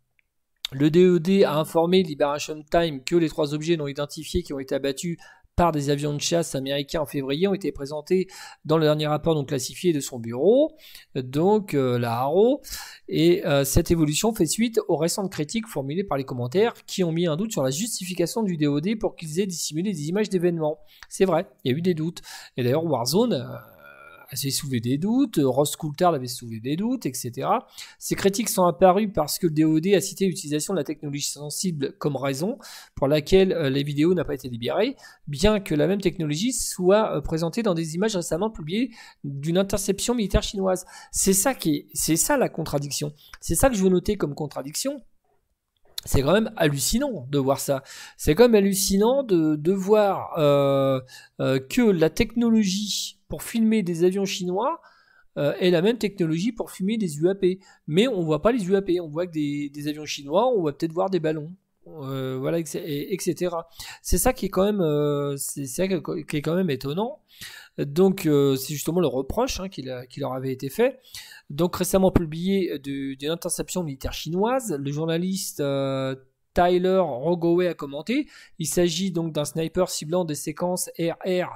S1: Le DED e a informé Liberation Time que les trois objets non identifiés qui ont été abattus par des avions de chasse américains en février ont été présentés dans le dernier rapport donc classifié de son bureau, donc euh, la Haro. Et euh, cette évolution fait suite aux récentes critiques formulées par les commentaires qui ont mis un doute sur la justification du DOD pour qu'ils aient dissimulé des images d'événements. C'est vrai, il y a eu des doutes. Et d'ailleurs, Warzone euh, s'est soulevé des doutes, euh, Ross Coulthard l'avait soulevé des doutes, etc. Ces critiques sont apparues parce que le DOD a cité l'utilisation de la technologie sensible comme raison pour laquelle euh, les vidéos n'ont pas été libérées, bien que la même technologie soit euh, présentée dans des images récemment publiées d'une interception militaire chinoise. C'est ça qui c'est ça la contradiction. C'est ça que je veux noter comme contradiction c'est quand même hallucinant de voir ça. C'est quand même hallucinant de, de voir que la technologie pour filmer des avions chinois et euh, la même technologie pour filmer des UAP. Mais on voit pas les UAP, on voit que des, avions chinois, on va peut-être voir des ballons. Euh, voilà, etc. C'est ça qui est quand même, euh, quand même étonnant. Donc, c'est justement le reproche hein, qui, leur avait été fait. Donc, récemment publié d'une interception militaire chinoise, le journaliste Tyler Rogoway a commenté. Il s'agit donc d'un sniper ciblant des séquences RR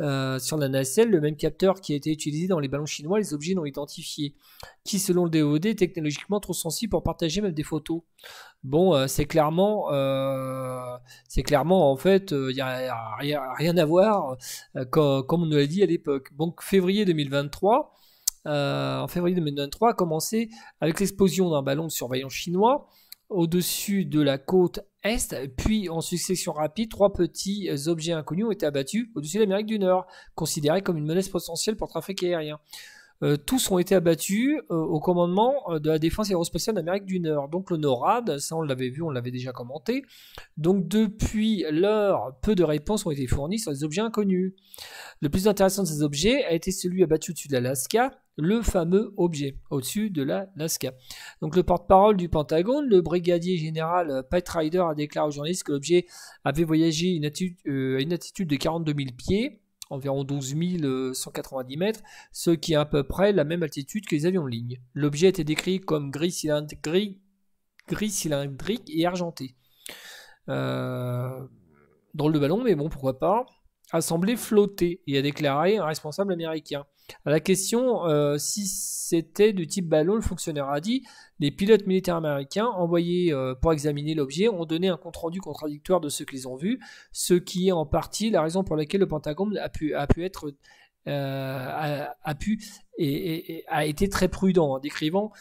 S1: euh, sur la nacelle, le même capteur qui a été utilisé dans les ballons chinois, les objets non identifiés, qui selon le DOD est technologiquement trop sensible pour partager même des photos. Bon, euh, c'est clairement, euh, c'est clairement en fait, il n'y a, rien à voir comme, on nous l'a dit à l'époque. Donc février 2023. en février 2023 a commencé avec l'explosion d'un ballon de surveillance chinois au-dessus de la côte est, puis en succession rapide, trois petits euh, objets inconnus ont été abattus au-dessus de l'Amérique du Nord, considérés comme une menace potentielle pour le trafic aérien. Euh, tous ont été abattus euh, au commandement de la défense aérospatiale d'Amérique du Nord. Donc le NORAD, ça on l'avait vu, on l'avait déjà commenté. Donc depuis l'heure, peu de réponses ont été fournies sur les objets inconnus. Le plus intéressant de ces objets a été celui abattu au-dessus de l'Alaska, le fameux objet au-dessus de la NASCA. Donc le porte-parole du Pentagone, le brigadier général euh, Pat Ryder a déclaré aux journalistes que l'objet avait voyagé euh, à une, altitude de 42 000 pieds, environ 12 190 euh, mètres, ce qui est à peu près la même altitude que les avions en ligne. L'objet était décrit comme gris, cylindrique, et argenté. drôle de ballon, mais bon, pourquoi pas. Assemblé, semblé flotter et a déclaré un responsable américain. À la question euh, si c'était du type ballon, le fonctionnaire a dit les pilotes militaires américains envoyés euh, pour examiner l'objet ont donné un compte-rendu contradictoire de ce qu'ils ont vu, ce qui est en partie la raison pour laquelle le Pentagone a pu, a être euh, a, pu et, a été très prudent en décrivant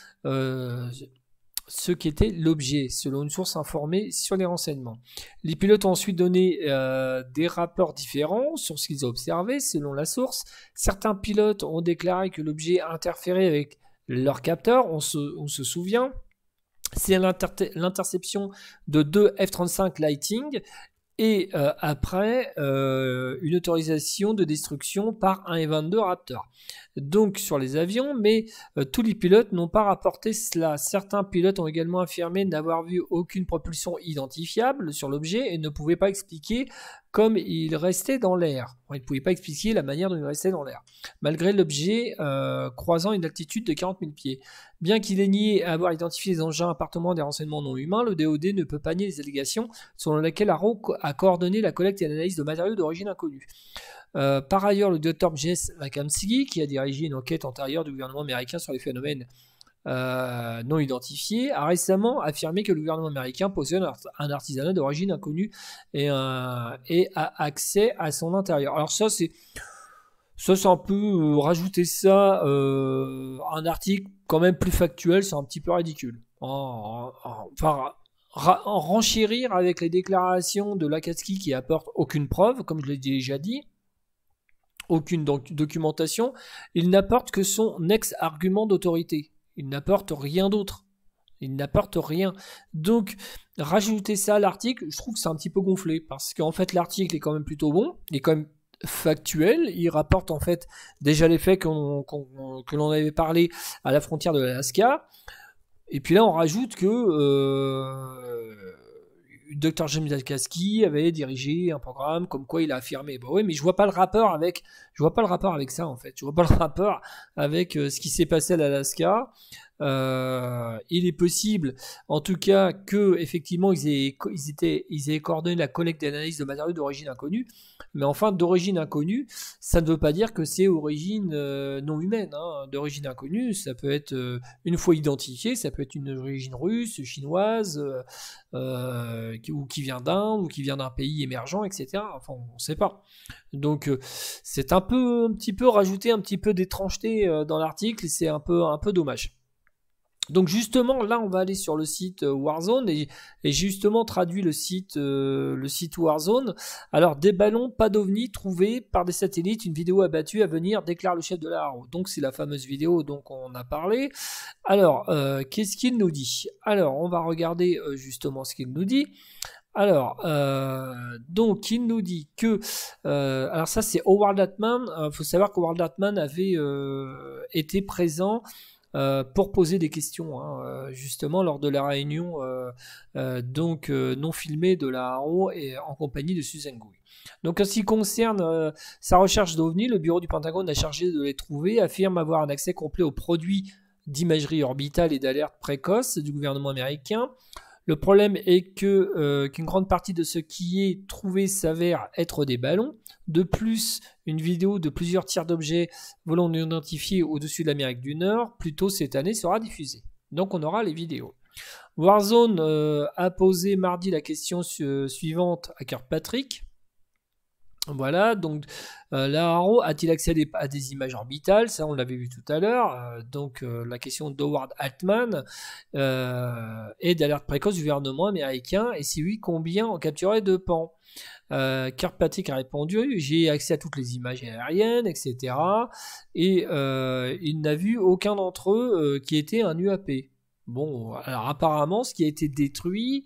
S1: ce qu'était l'objet, selon une source informée sur les renseignements. Les pilotes ont ensuite donné euh, des rapports différents sur ce qu'ils ont observé, selon la source. Certains pilotes ont déclaré que l'objet interférait avec leur capteur, on se, souvient. C'est l'interception de deux F-35 Lighting, et euh, après euh, une autorisation de destruction par un et 22 Raptor. Donc sur les avions, mais euh, tous les pilotes n'ont pas rapporté cela. Certains pilotes ont également affirmé n'avoir vu aucune propulsion identifiable sur l'objet et ne pouvaient pas expliquer comme il restait dans l'air. il ne pouvait pas expliquer la manière dont il restait dans l'air, malgré l'objet euh, croisant une altitude de 40 000 pieds. Bien qu'il ait nié avoir identifié les engins appartement des renseignements non humains, le DOD ne peut pas nier les allégations selon lesquelles Arrow a coordonné la collecte et l'analyse de matériaux d'origine inconnue. Euh, par ailleurs, le docteur Jess Vakamsigi, qui a dirigé une enquête antérieure du gouvernement américain sur les phénomènes euh, non identifié, a récemment affirmé que le gouvernement américain possède un artisanat d'origine inconnue et, euh, et, a accès à son intérieur. Alors ça, c'est... Ça, c'est un peu euh, rajouter ça euh, un article quand même plus factuel, c'est un petit peu ridicule. enfin, renchérir avec les déclarations de Lakatsky qui apportent aucune preuve, comme je l'ai déjà dit, aucune documentation, il n'apporte que son ex-argument d'autorité. Il n'apporte rien d'autre. Il n'apporte rien. Donc, rajouter ça à l'article, je trouve que c'est un petit peu gonflé. Parce qu'en fait, l'article est quand même plutôt bon. Il est quand même factuel. Il rapporte en fait déjà les faits qu'on, que l'on avait parlé à la frontière de l'Alaska. Et puis là, on rajoute que. Euh, « Docteur James Dalkaski avait dirigé un programme comme quoi il a affirmé. Bah ouais, mais je vois pas le rapport avec, je vois pas le rapport avec ça en fait. Je vois pas le rapport avec euh, ce qui s'est passé à l'Alaska, euh, il est possible, en tout cas, que effectivement ils aient, étaient, coordonné la collecte d'analyse de matériaux d'origine inconnue. Mais enfin, d'origine inconnue, ça ne veut pas dire que c'est origine euh, non humaine. Hein. D'origine inconnue, ça peut être euh, une fois identifié, ça peut être une origine russe, chinoise, ou qui vient d'Inde, ou qui vient d'un pays émergent, etc. Enfin, on ne sait pas. Donc, c'est un peu, un petit peu rajouter un petit peu d'étrangeté dans l'article. C'est un peu, un peu dommage. Donc justement, là, on va aller sur le site euh, Warzone et, justement traduit le site, euh, le site Warzone. Alors, des ballons, pas d'ovnis trouvés par des satellites, une vidéo abattue à venir, déclare le chef de la Donc, c'est la fameuse vidéo dont on a parlé. Alors, euh, qu'est-ce qu'il nous dit Alors, on va regarder justement ce qu'il nous dit. Alors, donc il nous dit que, alors ça c'est Howard Atman, il faut savoir qu'Howard Atman avait été présent euh, pour poser des questions, hein, euh, justement lors de la réunion euh, donc non filmée de la Haro et en compagnie de Susan Gouy. Donc en ce qui concerne sa recherche d'OVNI, le bureau du Pentagone a chargé de les trouver, affirme avoir un accès complet aux produits d'imagerie orbitale et d'alerte précoce du gouvernement américain. Le problème est que euh, qu'une grande partie de ce qui est trouvé s'avère être des ballons. De plus, une vidéo de plusieurs tirs d'objets volant identifiés au-dessus de l'Amérique du Nord, plus tôt cette année, sera diffusée. Donc on aura les vidéos. Warzone euh, a posé mardi la question suivante à Kirkpatrick. Voilà, donc euh, l'ARO a-t-il accès à des, images orbitales Ça, on l'avait vu tout à l'heure. Euh, donc, euh, la question d'Howard Altman euh, est d'alerte précoce du gouvernement américain. Et si oui, combien ont capturé de pans Kirkpatrick a répondu J'ai accès à toutes les images aériennes, etc. Et il n'a vu aucun d'entre eux qui était un UAP. Bon, alors apparemment, ce qui a été détruit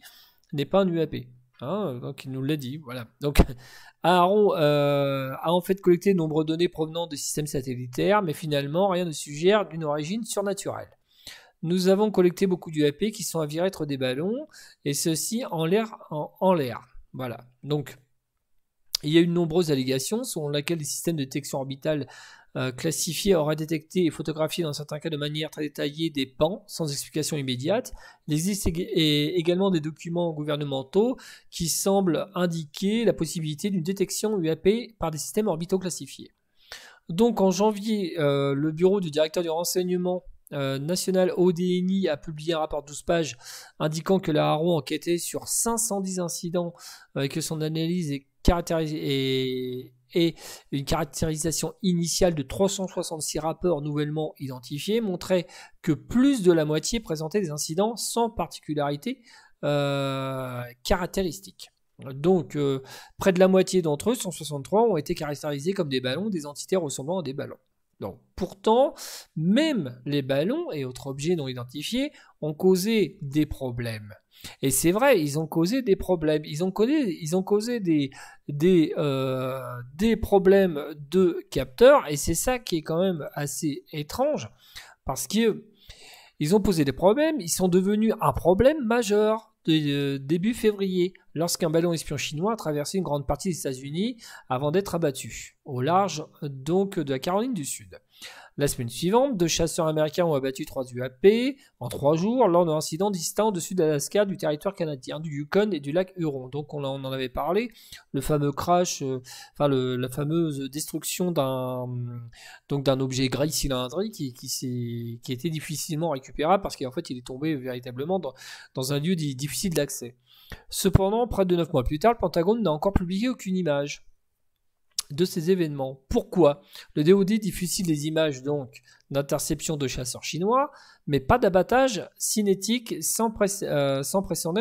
S1: n'est pas un UAP. Qui hein, donc il nous l'a dit, voilà. Donc Aaron euh, a en fait collecté nombre de données provenant de systèmes satellitaires, mais finalement rien ne suggère d'une origine surnaturelle. Nous avons collecté beaucoup d'UAP qui sont virer être des ballons, et ceci en l'air, en, l'air. Voilà. Donc il y a eu de nombreuses allégations selon lesquelles les systèmes de détection orbitale euh, classifié aura détecté et photographié dans certains cas de manière très détaillée des pans sans explication immédiate. Il existe également des documents gouvernementaux qui semblent indiquer la possibilité d'une détection UAP par des systèmes orbitaux classifiés. Donc en janvier, euh, le bureau du directeur du renseignement euh, national ODNI a publié un rapport de 12 pages indiquant que la Haro enquêtait sur 510 incidents et que son analyse est caractérisée et une caractérisation initiale de 366 rapports nouvellement identifiés montrait que plus de la moitié présentaient des incidents sans particularité euh, caractéristique. Donc, euh, près de la moitié d'entre eux, 163, ont été caractérisés comme des ballons, des entités ressemblant à des ballons. Donc, pourtant, même les ballons et autres objets non identifiés ont causé des problèmes et c'est vrai, ils ont causé des problèmes. Ils ont causé, ils ont causé des, des, euh, des problèmes de capteurs. Et c'est ça qui est quand même assez étrange. Parce qu'ils ils ont posé des problèmes. Ils sont devenus un problème majeur. Euh, début février, lorsqu'un ballon espion chinois a traversé une grande partie des États-Unis avant d'être abattu, au large donc de la Caroline du Sud. La semaine suivante, deux chasseurs américains ont abattu trois UAP en trois jours lors d'un incident distinct au-dessus d'Alaska, du territoire canadien, du Yukon et du lac Huron. Donc on, en avait parlé, le fameux crash, euh, enfin la fameuse destruction d'un donc d'un objet gris cylindrique qui, était difficilement récupérable parce qu'en fait il est tombé véritablement dans, un lieu difficile d'accès. Cependant, près de neuf mois plus tard, le Pentagone n'a encore publié aucune image de ces événements. Pourquoi Le DOD diffuse les images donc d'interception de chasseurs chinois, mais pas d'abattage cinétique sans, pressionner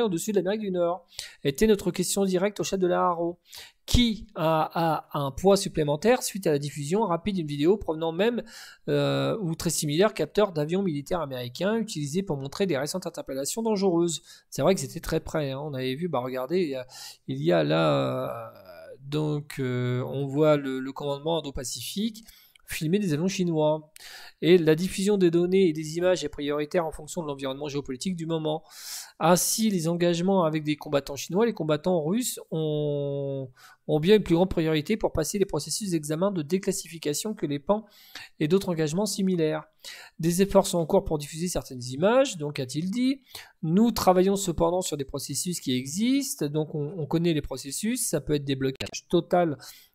S1: euh, au-dessus de l'Amérique du Nord. Était notre question directe au chef de la Haro, qui a, un poids supplémentaire suite à la diffusion rapide d'une vidéo provenant même euh, ou très similaire capteur d'avions militaires américains utilisés pour montrer des récentes interpellations dangereuses. C'est vrai que c'était très près. Hein. On avait vu, bah regardez, euh, il y a, là. Donc, euh, on voit le, commandement Indo-Pacifique filmer des avions chinois. Et la diffusion des données et des images est prioritaire en fonction de l'environnement géopolitique du moment. Ainsi, les engagements avec des combattants chinois, les combattants russes ont, bien une plus grande priorité pour passer les processus d'examen de déclassification que les PAN et d'autres engagements similaires. Des efforts sont en cours pour diffuser certaines images, donc a-t-il dit. Nous travaillons cependant sur des processus qui existent, donc on, connaît les processus, ça peut être des blocages totaux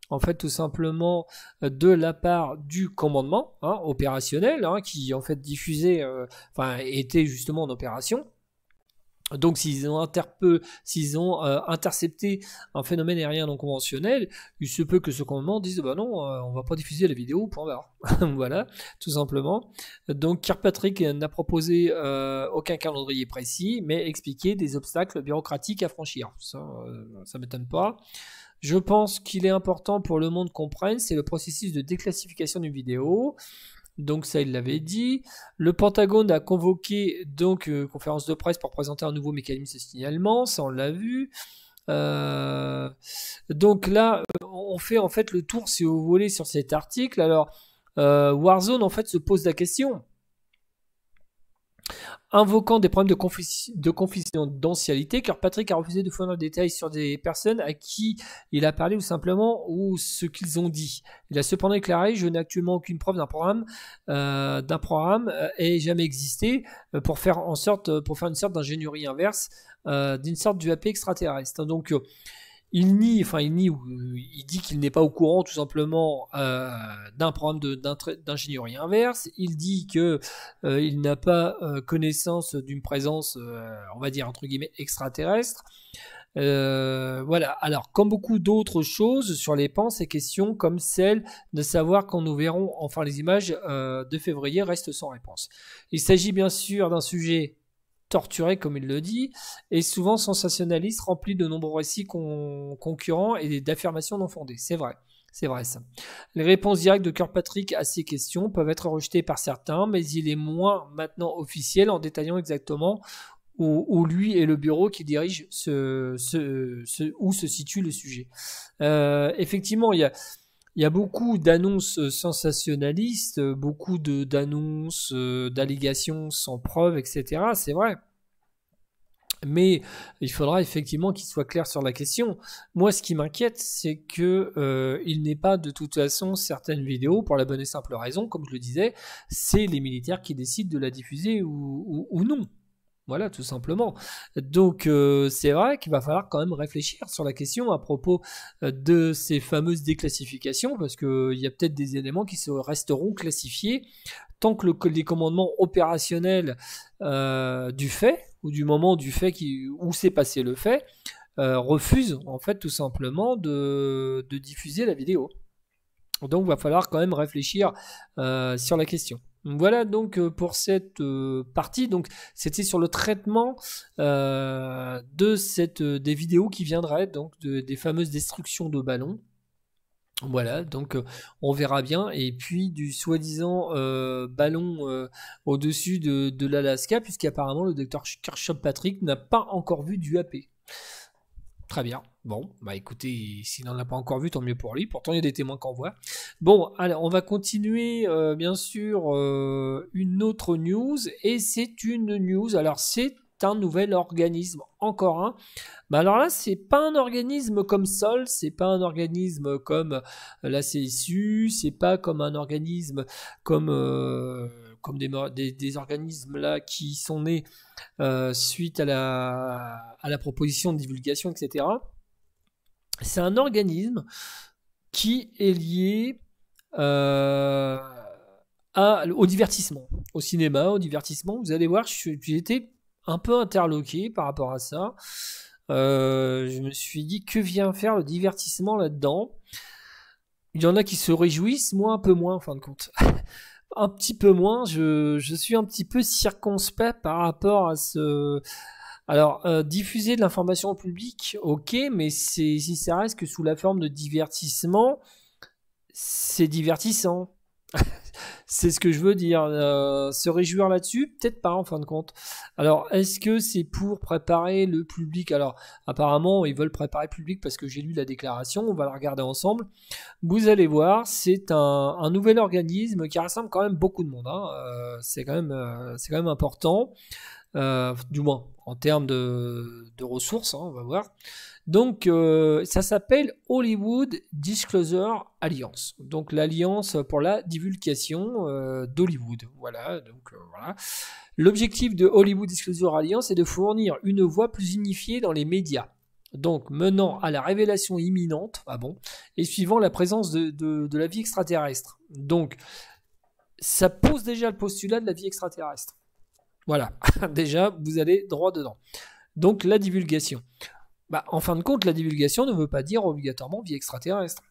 S1: en fait tout simplement euh, de la part du commandement hein, opérationnel hein, qui en fait diffusait, euh, enfin était justement en opération. Donc s'ils ont, s'ils ont euh, intercepté un phénomène aérien non conventionnel, il se peut que ce commandement dise bah non, on va pas diffuser la vidéo, point voilà, tout simplement. Donc Kirkpatrick n'a proposé aucun calendrier précis, mais expliqué des obstacles bureaucratiques à franchir. Ça, ça m'étonne pas je pense qu'il est important pour le monde qu'on c'est le processus de déclassification d'une vidéo. Donc ça, il l'avait dit. Le Pentagone a convoqué donc euh, conférence de presse pour présenter un nouveau mécanisme de signalement, ça on l'a vu. Euh, donc là, euh, on fait en fait le tour, si vous voulez, sur cet article. Alors, Warzone en fait se pose la question invoquant des problèmes de, de confidentialité car Patrick a refusé de fournir des détails sur des personnes à qui il a parlé ou simplement ou ce qu'ils ont dit. Il a cependant éclairé je n'ai actuellement aucune preuve d'un programme euh, d'un programme euh, jamais existé euh, pour faire en sorte pour faire une sorte d'ingénierie inverse d'une sorte d'UAP extraterrestre. Donc il nie, enfin il nie, il dit qu'il n'est pas au courant tout simplement euh, d'un programme d'ingénierie inverse. Il dit que euh, il n'a pas euh, connaissance d'une présence, on va dire entre guillemets extraterrestre. voilà. Alors, comme beaucoup d'autres choses sur les pans, ces questions comme celle de savoir quand nous verrons enfin les images de février restent sans réponse. Il s'agit bien sûr d'un sujet torturé, comme il le dit, et souvent sensationnaliste, rempli de nombreux récits concurrents et d'affirmations non fondées. C'est vrai. C'est vrai ça. Les réponses directes de Kirkpatrick à ces questions peuvent être rejetées par certains, mais il est moins maintenant officiel en détaillant exactement où, lui et le bureau qui dirige où se situe le sujet. Euh, effectivement, il y a il y a beaucoup d'annonces euh, sensationnalistes, euh, beaucoup d'annonces, euh, d'allégations sans preuve, etc. C'est vrai. Mais il faudra effectivement qu'il soit clair sur la question. Moi, ce qui m'inquiète, c'est que il n'est pas de toute façon certaines vidéos pour la bonne et simple raison, comme je le disais, c'est les militaires qui décident de la diffuser ou non. Voilà, tout simplement. Donc, euh, c'est vrai qu'il va falloir quand même réfléchir sur la question à propos euh, de ces fameuses déclassifications, parce qu'il euh, y a peut-être des éléments qui se resteront classifiés tant que le, les commandements opérationnels du fait, ou du moment du fait où s'est passé le fait, refusent, en fait, tout simplement de, de diffuser la vidéo. Donc, il va falloir quand même réfléchir sur la question. Voilà donc euh, pour cette euh, partie. Donc c'était sur le traitement euh, de cette des vidéos qui viendraient donc des fameuses destructions de ballons. Voilà, donc on verra bien. Et puis du soi-disant ballon au-dessus de, l'Alaska, puisqu'apparemment le docteur Kirchhoff Patrick n'a pas encore vu du AP. Très bien. Bon, bah écoutez, s'il n'en a pas encore vu, tant mieux pour lui. Pourtant, il y a des témoins qu'on voit. Bon, alors on va continuer, euh, bien sûr, euh, une autre news. Et c'est une news. Alors, c'est un nouvel organisme, encore un. Bah, alors là, c'est pas un organisme comme Sol, c'est pas un organisme comme euh, la CSU, c'est pas comme un organisme comme, comme des, des, organismes là qui sont nés suite à la, à la proposition de divulgation, etc. C'est un organisme qui est lié euh, au divertissement, au cinéma, au divertissement. Vous allez voir, j'ai été un peu interloqué par rapport à ça. Euh, je me suis dit, que vient faire le divertissement là-dedans Il y en a qui se réjouissent, moi un peu moins en fin de compte. un petit peu moins, je, suis un petit peu circonspect par rapport à ce, alors, euh, diffuser de l'information au public, ok, mais si ça reste que sous la forme de divertissement, c'est divertissant. c'est ce que je veux dire. Euh, se réjouir là-dessus, peut-être pas en fin de compte. Alors, est-ce que c'est pour préparer le public Alors, apparemment, ils veulent préparer le public parce que j'ai lu la déclaration. On va la regarder ensemble. Vous allez voir, c'est un, nouvel organisme qui rassemble quand même beaucoup de monde. Hein. Euh, c'est quand c'est quand même important. du moins, en termes de, ressources, hein, on va voir. Donc, euh, ça s'appelle Hollywood Disclosure Alliance. Donc, l'alliance pour la divulgation euh, d'Hollywood. Voilà. Donc, euh, voilà. L'objectif de Hollywood Disclosure Alliance est de fournir une voix plus unifiée dans les médias. Donc, menant à la révélation imminente, ah bon, et suivant la présence de la vie extraterrestre. Donc, ça pose déjà le postulat de la vie extraterrestre. Voilà, déjà, vous allez droit dedans. Donc la divulgation. Bah, en fin de compte, la divulgation ne veut pas dire obligatoirement vie extraterrestre.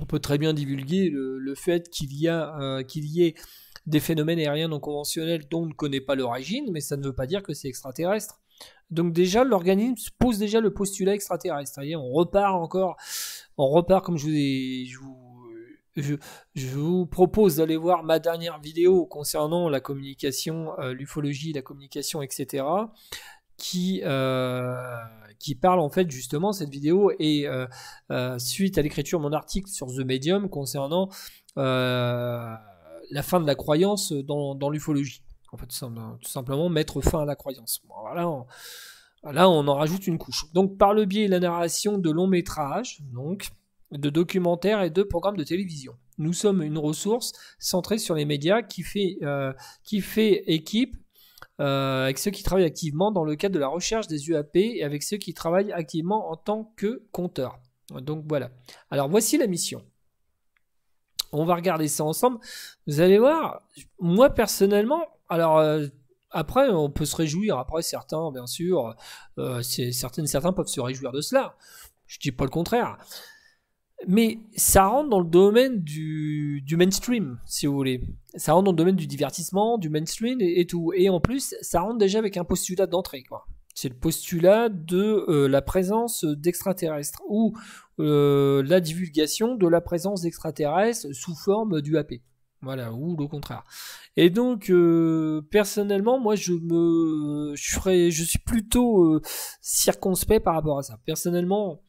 S1: On peut très bien divulguer le, fait qu'il y, a, euh, qu'il y ait des phénomènes aériens non conventionnels dont on ne connaît pas l'origine, mais ça ne veut pas dire que c'est extraterrestre. Donc déjà, l'organisme pose déjà le postulat extraterrestre. on repart encore, on repart comme je vous ai, je, vous propose d'aller voir ma dernière vidéo concernant la communication, euh, l'ufologie, la communication, etc. Qui, euh, qui parle en fait justement cette vidéo et euh, suite à l'écriture de mon article sur The Medium concernant la fin de la croyance dans, l'ufologie. En fait, tout simplement mettre fin à la croyance. voilà. Là, on en rajoute une couche. Donc, par le biais de la narration de longs métrages, donc, de documentaires et de programmes de télévision. Nous sommes une ressource centrée sur les médias qui fait, euh, qui fait équipe euh, avec ceux qui travaillent activement dans le cadre de la recherche des UAP et avec ceux qui travaillent activement en tant que compteur. Donc voilà. Alors voici la mission. On va regarder ça ensemble. Vous allez voir, moi personnellement, alors euh, après on peut se réjouir, après certains bien sûr, certaines, certains peuvent se réjouir de cela. Je ne dis pas le contraire. Mais ça rentre dans le domaine du, mainstream, si vous voulez. Ça rentre dans le domaine du divertissement, du mainstream et, tout. Et en plus, ça rentre déjà avec un postulat d'entrée, quoi. C'est le postulat de euh, la présence d'extraterrestres ou euh, la divulgation de la présence d'extraterrestres sous forme du AP. Voilà, ou le contraire. Et donc, euh, personnellement, moi, je me, je, je suis plutôt circonspect par rapport à ça. Personnellement,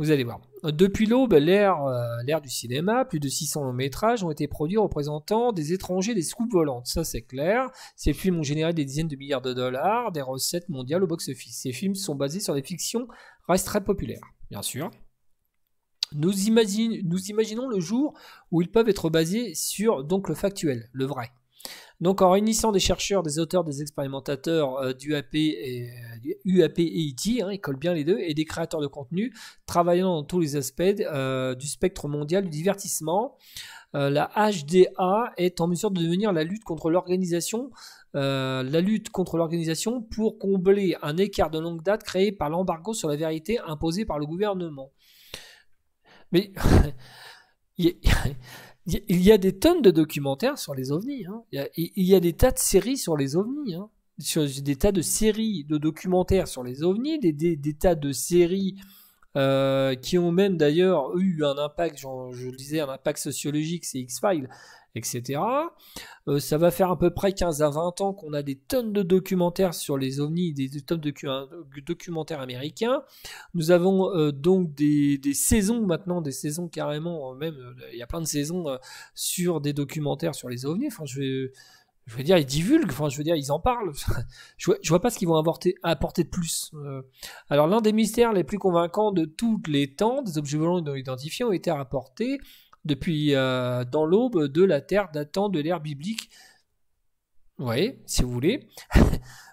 S1: vous allez voir. Depuis l'aube, l'ère, euh, du cinéma, plus de 600 longs métrages ont été produits représentant des étrangers des scoops volantes. Ça, c'est clair. Ces films ont généré des dizaines de milliards de dollars, des recettes mondiales au box-office. Ces films sont basés sur des fictions, restent très populaires, bien sûr. Nous, nous imaginons le jour où ils peuvent être basés sur donc le factuel, le vrai. Donc en réunissant des chercheurs, des auteurs, des expérimentateurs euh, du AP et UAP euh, et IT, hein, ils collent bien les deux, et des créateurs de contenu travaillant dans tous les aspects euh, du spectre mondial du divertissement. la HDA est en mesure de devenir la lutte contre l'organisation, la lutte contre l'organisation pour combler un écart de longue date créé par l'embargo sur la vérité imposé par le gouvernement. Mais Il y a des tonnes de documentaires sur les ovnis. Hein. Il, y a, des tas de séries sur les ovnis. Hein. Sur, des tas de séries de documentaires sur les ovnis, des, tas de séries euh, qui ont même d'ailleurs eu un impact, je le disais, un impact sociologique, c'est X-Files, etc. Euh, ça va faire à peu près 15 à 20 ans qu'on a des tonnes de documentaires sur les ovnis, des, tonnes de documentaires américains. Nous avons euh, donc des, saisons maintenant, des saisons carrément, euh, même il y a plein de saisons sur des documentaires sur les ovnis. Enfin, je veux dire, ils divulguent, enfin, je veux dire, ils en parlent. je, vois, pas ce qu'ils vont apporter, de plus. alors, l'un des mystères les plus convaincants de tous les temps, des objets volants non identifiés ont été rapportés depuis euh, dans l'aube de la terre datant de l'ère biblique. Oui, si vous voulez.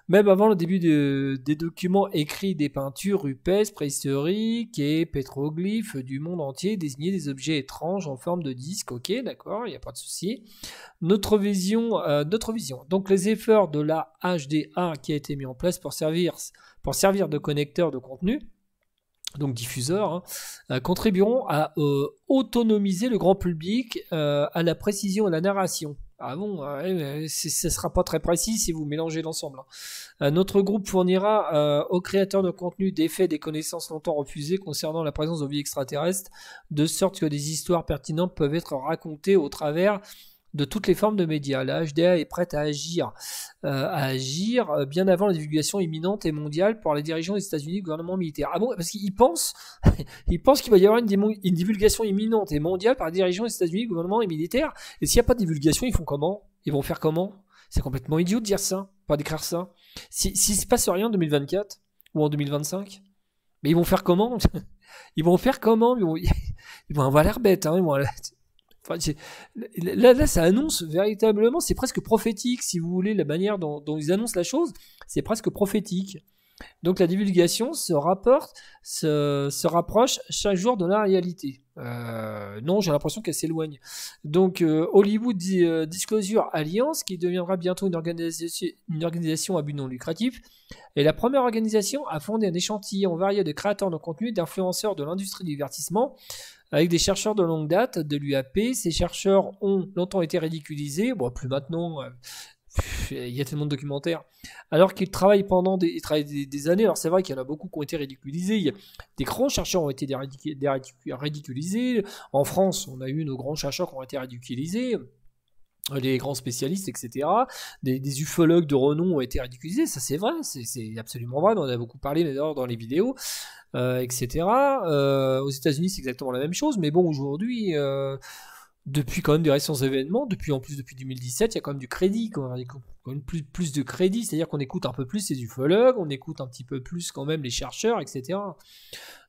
S1: Même avant le début des documents écrits, des peintures rupestres, préhistoriques et pétroglyphes du monde entier désignaient des objets étranges en forme de disque. Ok, d'accord, il n'y a pas de souci. Notre vision, euh, vision. Donc les efforts de la HDA qui a été mis en place pour servir, pour servir de connecteur de contenu donc diffuseurs, hein, euh, contribueront à euh, autonomiser le grand public euh, à la précision et à la narration. Ah bon, ah ce ne sera pas très précis si vous mélangez l'ensemble. Hein. notre groupe fournira aux créateurs de contenu des faits, des connaissances longtemps refusées concernant la présence de vie extraterrestre, de sorte que des histoires pertinentes peuvent être racontées au travers de toutes les formes de médias. La HDA est prête à agir, euh, à agir euh, bien avant la divulgation imminente et mondiale par les dirigeants des États-Unis, gouvernement militaire. Ah bon Parce qu'ils pensent, ils pensent qu'il va y avoir une, divulgation imminente et mondiale par les dirigeants des États-Unis, gouvernement et militaire. Et s'il n'y a pas de divulgation, ils font comment Ils vont faire comment C'est complètement idiot de dire ça, pas d'écrire ça. S'il si, ne se passe rien en 2024 ou en 2025, mais ils vont faire comment Ils vont faire comment ils vont, ils avoir l'air bête, hein, là, ça annonce véritablement, c'est presque prophétique, si vous voulez, la manière dont, ils annoncent la chose, c'est presque prophétique. Donc la divulgation se rapporte, se, rapproche chaque jour de la réalité. Euh, non, j'ai l'impression qu'elle s'éloigne. Donc euh, Hollywood euh, Disclosure Alliance, qui deviendra bientôt une, organisation, une organisation à but non lucratif, est la première organisation à fonder un échantillon varié de créateurs de contenu, d'influenceurs de l'industrie du divertissement avec des chercheurs de longue date de l'UAP. Ces chercheurs ont longtemps été ridiculisés, bon, plus maintenant, euh, il y a tellement de documentaires, alors qu'ils travaillent pendant des, des, années. Alors c'est vrai qu'il y en a beaucoup qui ont été ridiculisés, des grands chercheurs ont été ridiculisés. En France, on a eu nos grands chercheurs qui ont été ridiculisés les grands spécialistes, etc. Des, ufologues de renom ont été ridiculisés, ça c'est vrai, c'est absolument vrai, on en a beaucoup parlé d'ailleurs dans les vidéos, euh, etc. Euh, aux États-Unis c'est exactement la même chose, mais bon aujourd'hui, euh, depuis quand même des récents événements, depuis en plus depuis 2017, il y a quand même du crédit, quand même, plus, de crédit, c'est-à-dire qu'on écoute un peu plus les ufologues, on écoute un petit peu plus quand même les chercheurs, etc.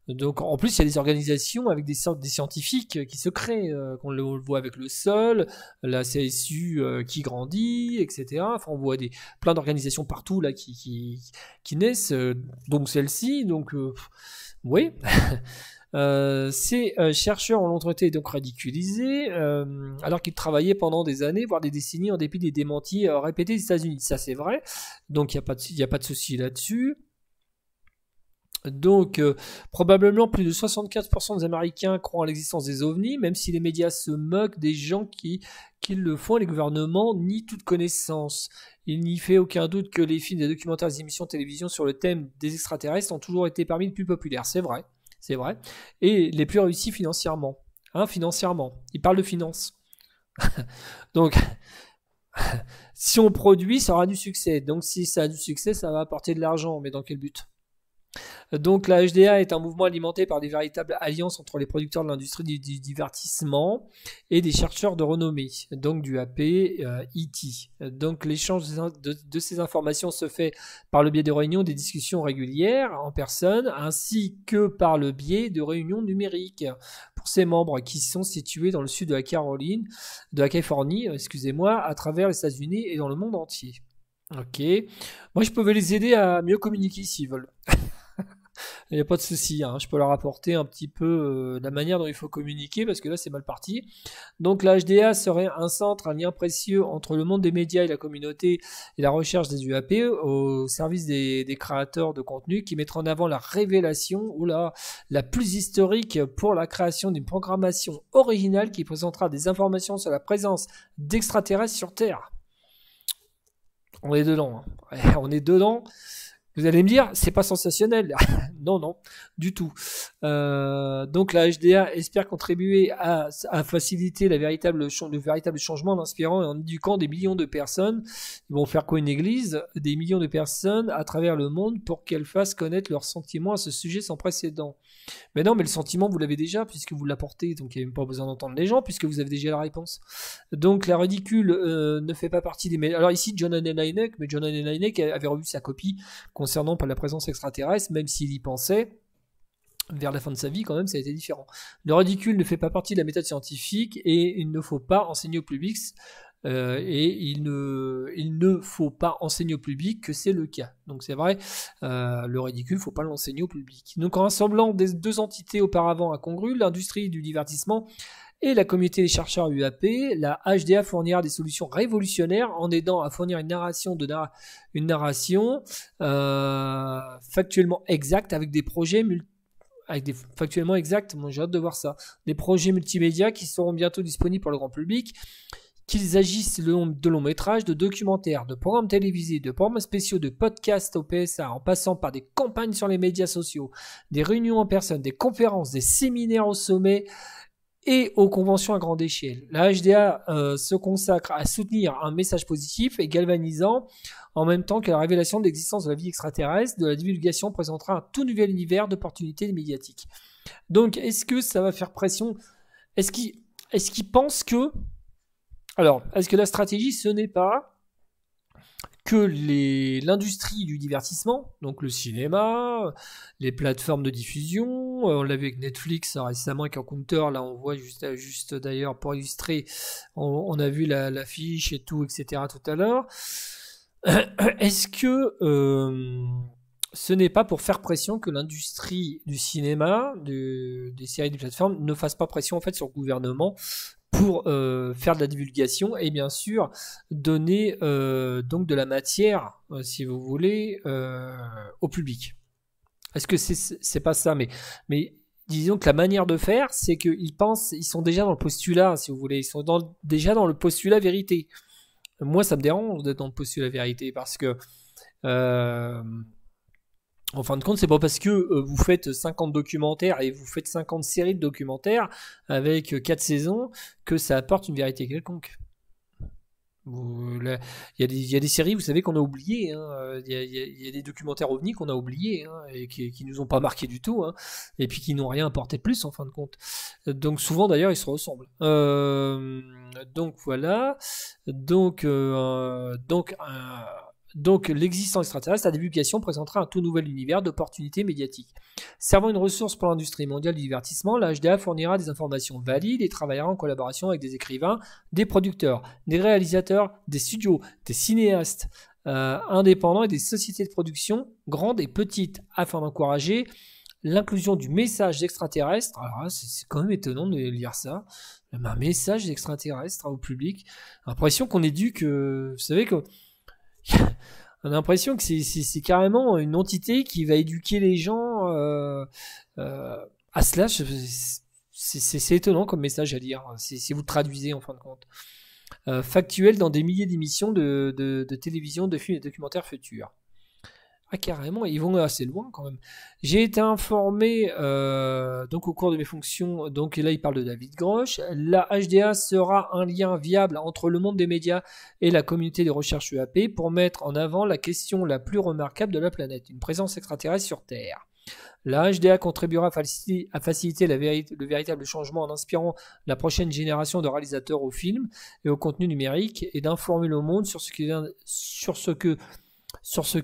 S1: Donc, en plus, il y a des organisations avec des, des scientifiques euh, qui se créent. Euh, qu'on le, voit avec le sol, la CSU euh, qui grandit, etc. Enfin, on voit des, plein d'organisations partout là qui, naissent, donc celle-ci. Donc, oui. ces chercheurs ont l'entreté donc ridiculisés, alors qu'ils travaillaient pendant des années, voire des décennies, en dépit des démentis répétés des États-Unis. Ça, c'est vrai. Donc, il n'y a, pas a pas de souci là-dessus. Donc, euh, probablement plus de 64% des Américains croient à l'existence des ovnis, même si les médias se moquent des gens qui, le font, les gouvernements nient toute connaissance. Il n'y fait aucun doute que les films, les documentaires, les émissions de télévision sur le thème des extraterrestres ont toujours été parmi les plus populaires, c'est vrai, c'est vrai, et les plus réussis financièrement. Hein, financièrement, il parle de finance. Donc, si on produit, ça aura du succès. Donc, si ça a du succès, ça va apporter de l'argent, mais dans quel but donc la HDA est un mouvement alimenté par des véritables alliances entre les producteurs de l'industrie du, divertissement et des chercheurs de renommée, donc du AP euh, e Donc l'échange de, ces informations se fait par le biais de réunions, des discussions régulières en personne, ainsi que par le biais de réunions numériques pour ces membres qui sont situés dans le sud de la Caroline, de la Californie, euh, excusez-moi, à travers les États-Unis et dans le monde entier. Ok. Moi, je pouvais les aider à mieux communiquer s'ils veulent. il n'y a pas de souci. Hein. Je peux leur apporter un petit peu euh, la manière dont il faut communiquer parce que là, c'est mal parti. Donc, la HDA serait un centre, un lien précieux entre le monde des médias et la communauté et la recherche des UAP au service des, créateurs de contenu qui mettra en avant la révélation ou la, la plus historique pour la création d'une programmation originale qui présentera des informations sur la présence d'extraterrestres sur Terre. On est dedans. Hein. on est dedans. Vous allez me dire, c'est pas sensationnel. non, non, du tout. Euh, donc la HDA espère contribuer à, faciliter le véritable changement en inspirant et en éduquant des millions de personnes. Ils vont faire quoi une église Des millions de personnes à travers le monde pour qu'elles fassent connaître leurs sentiments à ce sujet sans précédent. Mais non, mais le sentiment, vous l'avez déjà, puisque vous l'apportez, donc il n'y a même pas besoin d'entendre les gens, puisque vous avez déjà la réponse. Donc la ridicule euh, ne fait pas partie des... Alors ici, John Heinlein, mais John Heinlein avait revu sa copie concernant la présence extraterrestre, même s'il y pensait vers la fin de sa vie, quand même, ça a été différent. Le ridicule ne fait pas partie de la méthode scientifique et il ne faut pas enseigner au public euh, et il ne, il ne faut pas enseigner au public que c'est le cas. Donc c'est vrai, euh, le ridicule, il ne faut pas l'enseigner au public. Donc en rassemblant des deux entités auparavant incongrues, l'industrie du divertissement et la communauté des chercheurs UAP, la HDA fournira des solutions révolutionnaires en aidant à fournir une narration, de une narration euh, factuellement exacte avec des projets avec des factuellement exacts, Moi j'ai hâte de voir ça. Des projets multimédia qui seront bientôt disponibles pour le grand public qu'ils agissent de longs métrages, de documentaires, de programmes télévisés, de programmes spéciaux, de podcasts au PSA, en passant par des campagnes sur les médias sociaux, des réunions en personne, des conférences, des séminaires au sommet et aux conventions à grande échelle. La HDA euh, se consacre à soutenir un message positif et galvanisant en même temps que la révélation de l'existence de la vie extraterrestre, de la divulgation présentera un tout nouvel univers d'opportunités médiatiques. Donc, est-ce que ça va faire pression Est-ce qu'ils pensent que alors, est-ce que la stratégie, ce n'est pas que l'industrie du divertissement, donc le cinéma, les plateformes de diffusion, euh, on l'a vu avec Netflix hein, récemment avec un compteur, là on voit euh, juste, d'ailleurs pour illustrer, on, a vu l'affiche et tout, etc. tout à l'heure. Est-ce que euh, ce n'est pas pour faire pression que l'industrie du cinéma, des séries, des plateformes ne fasse pas pression en fait sur le gouvernement pour euh, faire de la divulgation et bien sûr donner euh, donc de la matière, euh, si vous voulez, au public. Est-ce que c'est pas ça Mais, mais disons que la manière de faire, c'est qu'ils pensent, ils sont déjà dans le postulat, si vous voulez, ils sont déjà dans le postulat vérité. Moi, ça me dérange d'être dans le postulat vérité parce que en fin de compte, c'est pas parce que euh, vous faites 50 documentaires et vous faites 50 séries de documentaires avec 4 euh, saisons que ça apporte une vérité quelconque. Il y, a des séries, vous savez, qu'on a oubliées. Hein. Il y, a des documentaires ovnis qu'on a oubliés hein, et qui, qui, nous ont pas marqué du tout. Hein, et puis qui n'ont rien apporté de plus en fin de compte. Donc souvent d'ailleurs, ils se ressemblent. Euh, donc voilà. Donc, donc donc l'existence extraterrestre, à divulgation présentera un tout nouvel univers d'opportunités médiatiques. Servant une ressource pour l'industrie mondiale du divertissement, la HDA fournira des informations valides et travaillera en collaboration avec des écrivains, des producteurs, des réalisateurs, des studios, des cinéastes euh, indépendants et des sociétés de production grandes et petites, afin d'encourager l'inclusion du message extraterrestre. Alors, hein, c'est quand même étonnant de lire ça. Un message extraterrestre au public. L'impression qu'on éduque, que euh, vous savez, que on a l'impression que c'est carrément une entité qui va éduquer les gens euh, euh, à cela. C'est étonnant comme message à dire. si vous traduisez en fin de compte. Euh, factuel dans des milliers d'émissions de, de, télévision, de films et documentaires futurs. Ah, carrément, ils vont assez loin quand même. J'ai été informé euh, donc au cours de mes fonctions, donc là il parle de David Grosch, la HDA sera un lien viable entre le monde des médias et la communauté de recherche UAP pour mettre en avant la question la plus remarquable de la planète, une présence extraterrestre sur Terre. La HDA contribuera à faciliter le véritable changement en inspirant la prochaine génération de réalisateurs au film et au contenu numérique et d'informer le monde sur ce que, sur ce que, sur ce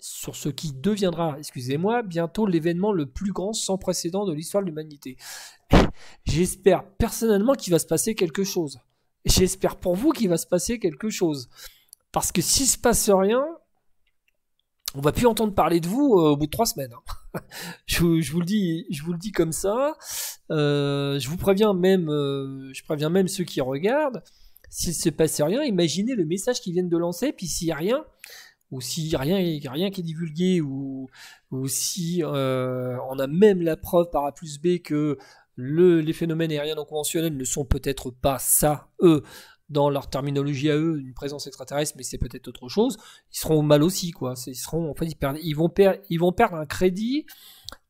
S1: sur ce qui deviendra, excusez-moi, bientôt l'événement le plus grand sans précédent de l'histoire de l'humanité. J'espère personnellement qu'il va se passer quelque chose. J'espère pour vous qu'il va se passer quelque chose. Parce que s'il se passe rien, on va plus entendre parler de vous euh, au bout de trois semaines. Hein. je, vous le dis, je vous le dis comme ça. Euh, je vous préviens même, euh, je préviens même ceux qui regardent. S'il se passe rien, imaginez le message qu'ils viennent de lancer, puis s'il n'y a rien, ou si rien, rien qui est divulgué, ou, ou si euh, on a même la preuve par A plus B que le, les phénomènes aériens non conventionnels ne sont peut-être pas ça, eux, dans leur terminologie à eux, une présence extraterrestre, mais c'est peut-être autre chose, ils seront mal aussi, quoi. Ils seront, en ils, perdent, ils, vont, perdre, ils vont perdre un crédit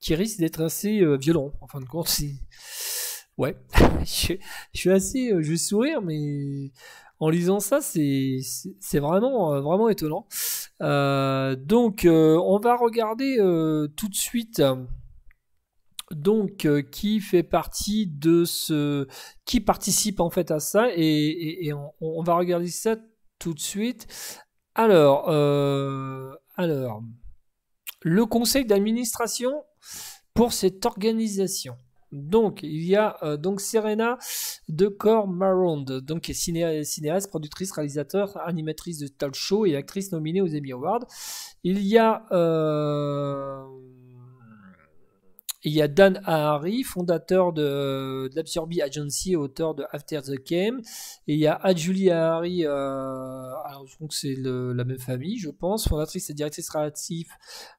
S1: qui risque d'être assez euh, violent, en fin de compte. Ouais, je, suis assez, euh, je vais sourire, mais en lisant ça, c'est vraiment, euh, vraiment étonnant. Euh, donc, euh, on va regarder tout de suite. Donc, qui fait partie de ce, qui participe en fait à ça, et, et, on, va regarder ça tout de suite. Alors, alors, le conseil d'administration pour cette organisation. Donc, il y a euh, donc Serena de Cormarond, donc cinéaste, productrice, réalisateur, animatrice de talk show et actrice nominée aux Emmy Awards. Il y a euh, Il y a Dan Ahari, fondateur de, de l'Absorbi Agency, auteur de After the Game. Et il y a Adjulie Ahari, euh, alors que c'est la même famille, je pense, fondatrice et directrice relative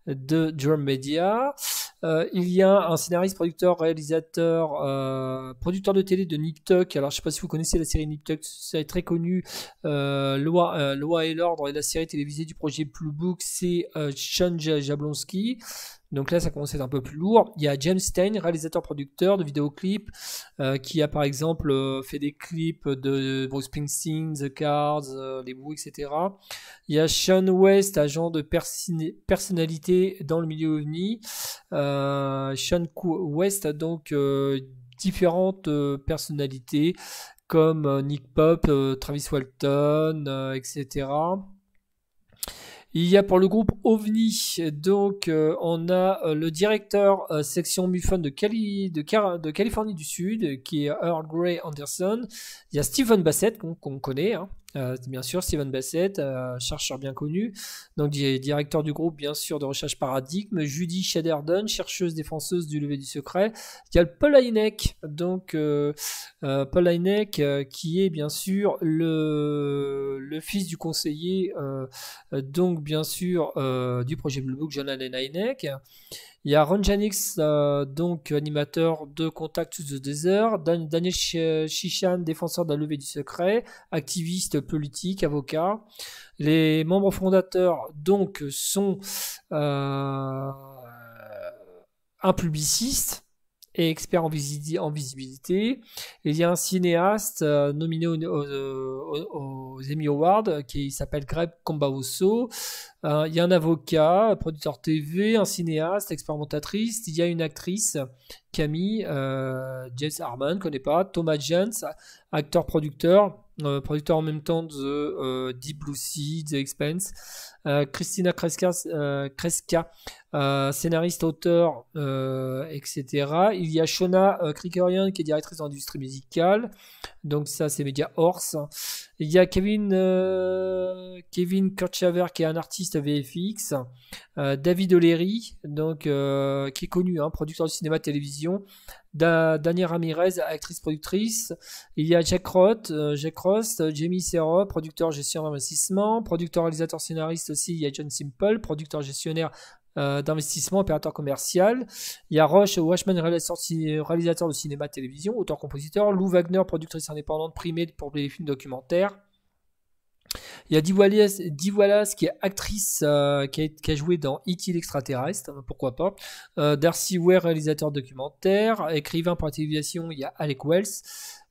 S1: de Drum Media. Euh, il y a un scénariste, producteur, réalisateur, euh, producteur de télé de Nick Alors, je ne sais pas si vous connaissez la série Nick Tuck, c'est très connu. Euh, Loi, Loi et l'ordre et la série télévisée du projet Blue Book, c'est Sean Jablonski. Donc là, ça commence à être un peu plus lourd. Il y a James Stein, réalisateur-producteur de vidéoclips, euh, qui a par exemple euh, fait des clips de Bruce Springsteen, The Cards, euh, Les Bouts, etc. Il y a Sean West, agent de personnalité dans le milieu ovni. Euh, Sean West a donc différentes personnalités comme Nick Pop, Travis Walton, etc. Il y a pour le groupe OVNI, donc euh, on a euh, le directeur euh, section MUFON de, de, Californie du Sud, qui est Earl Grey Anderson. Il y a Stephen Bassett, qu'on connaît, hein, euh, bien sûr, Steven Bassett, euh, chercheur bien connu, donc directeur du groupe, bien sûr, de recherche paradigme, Judy Shaderdon, chercheuse défenseuse du lever du secret. Il y a Paul Heineck, donc euh, Paul qui est bien sûr le, fils du conseiller, donc bien sûr, du projet Blue Book, Jonathan Heineck. Il y a Ron Janix, euh, donc animateur de Contact to the Desert, Daniel Shishan, défenseur de la levée du secret, activiste politique, avocat. Les membres fondateurs, donc, sont euh, un publiciste, expert en, visibilité. il y a un cinéaste euh, nominé aux, Emmy Awards euh, qui s'appelle Greg Combaoso. Euh, il y a un avocat, producteur TV, un cinéaste, expérimentatrice. Il y a une actrice, Camille, euh, James Harman, connaît pas, Thomas Jens, acteur-producteur. Euh, producteur en même temps de euh, Deep Blue Sea, The Expense. Euh, Christina Kreska, scénariste, auteur, etc. Il y a Shona Krikorian qui est directrice d'industrie musicale. Donc ça, c'est Media Horse. Il y a Kevin, Kevin Kirchhaver qui est un artiste VFX. David O'Leary, donc, qui est connu, hein, producteur de cinéma-télévision. Daniel Ramirez, actrice-productrice. Il y a Jack Roth, euh, Jack Ross, Jamie Serra, producteur gestionnaire d'investissement, producteur réalisateur scénariste aussi. Il y a John Simple, producteur gestionnaire euh, d'investissement, opérateur commercial. Il y a Roche Washman, réalisateur de cinéma, télévision, auteur-compositeur. Lou Wagner, productrice indépendante primée pour les films documentaires. Il y a Divalas Wallace, qui est actrice euh, qui, a, joué dans E.T. l'extraterrestre, hein, pourquoi pas. Euh, Darcy Ware, réalisateur documentaire. Écrivain pour la télévision, il y a Alec Wells.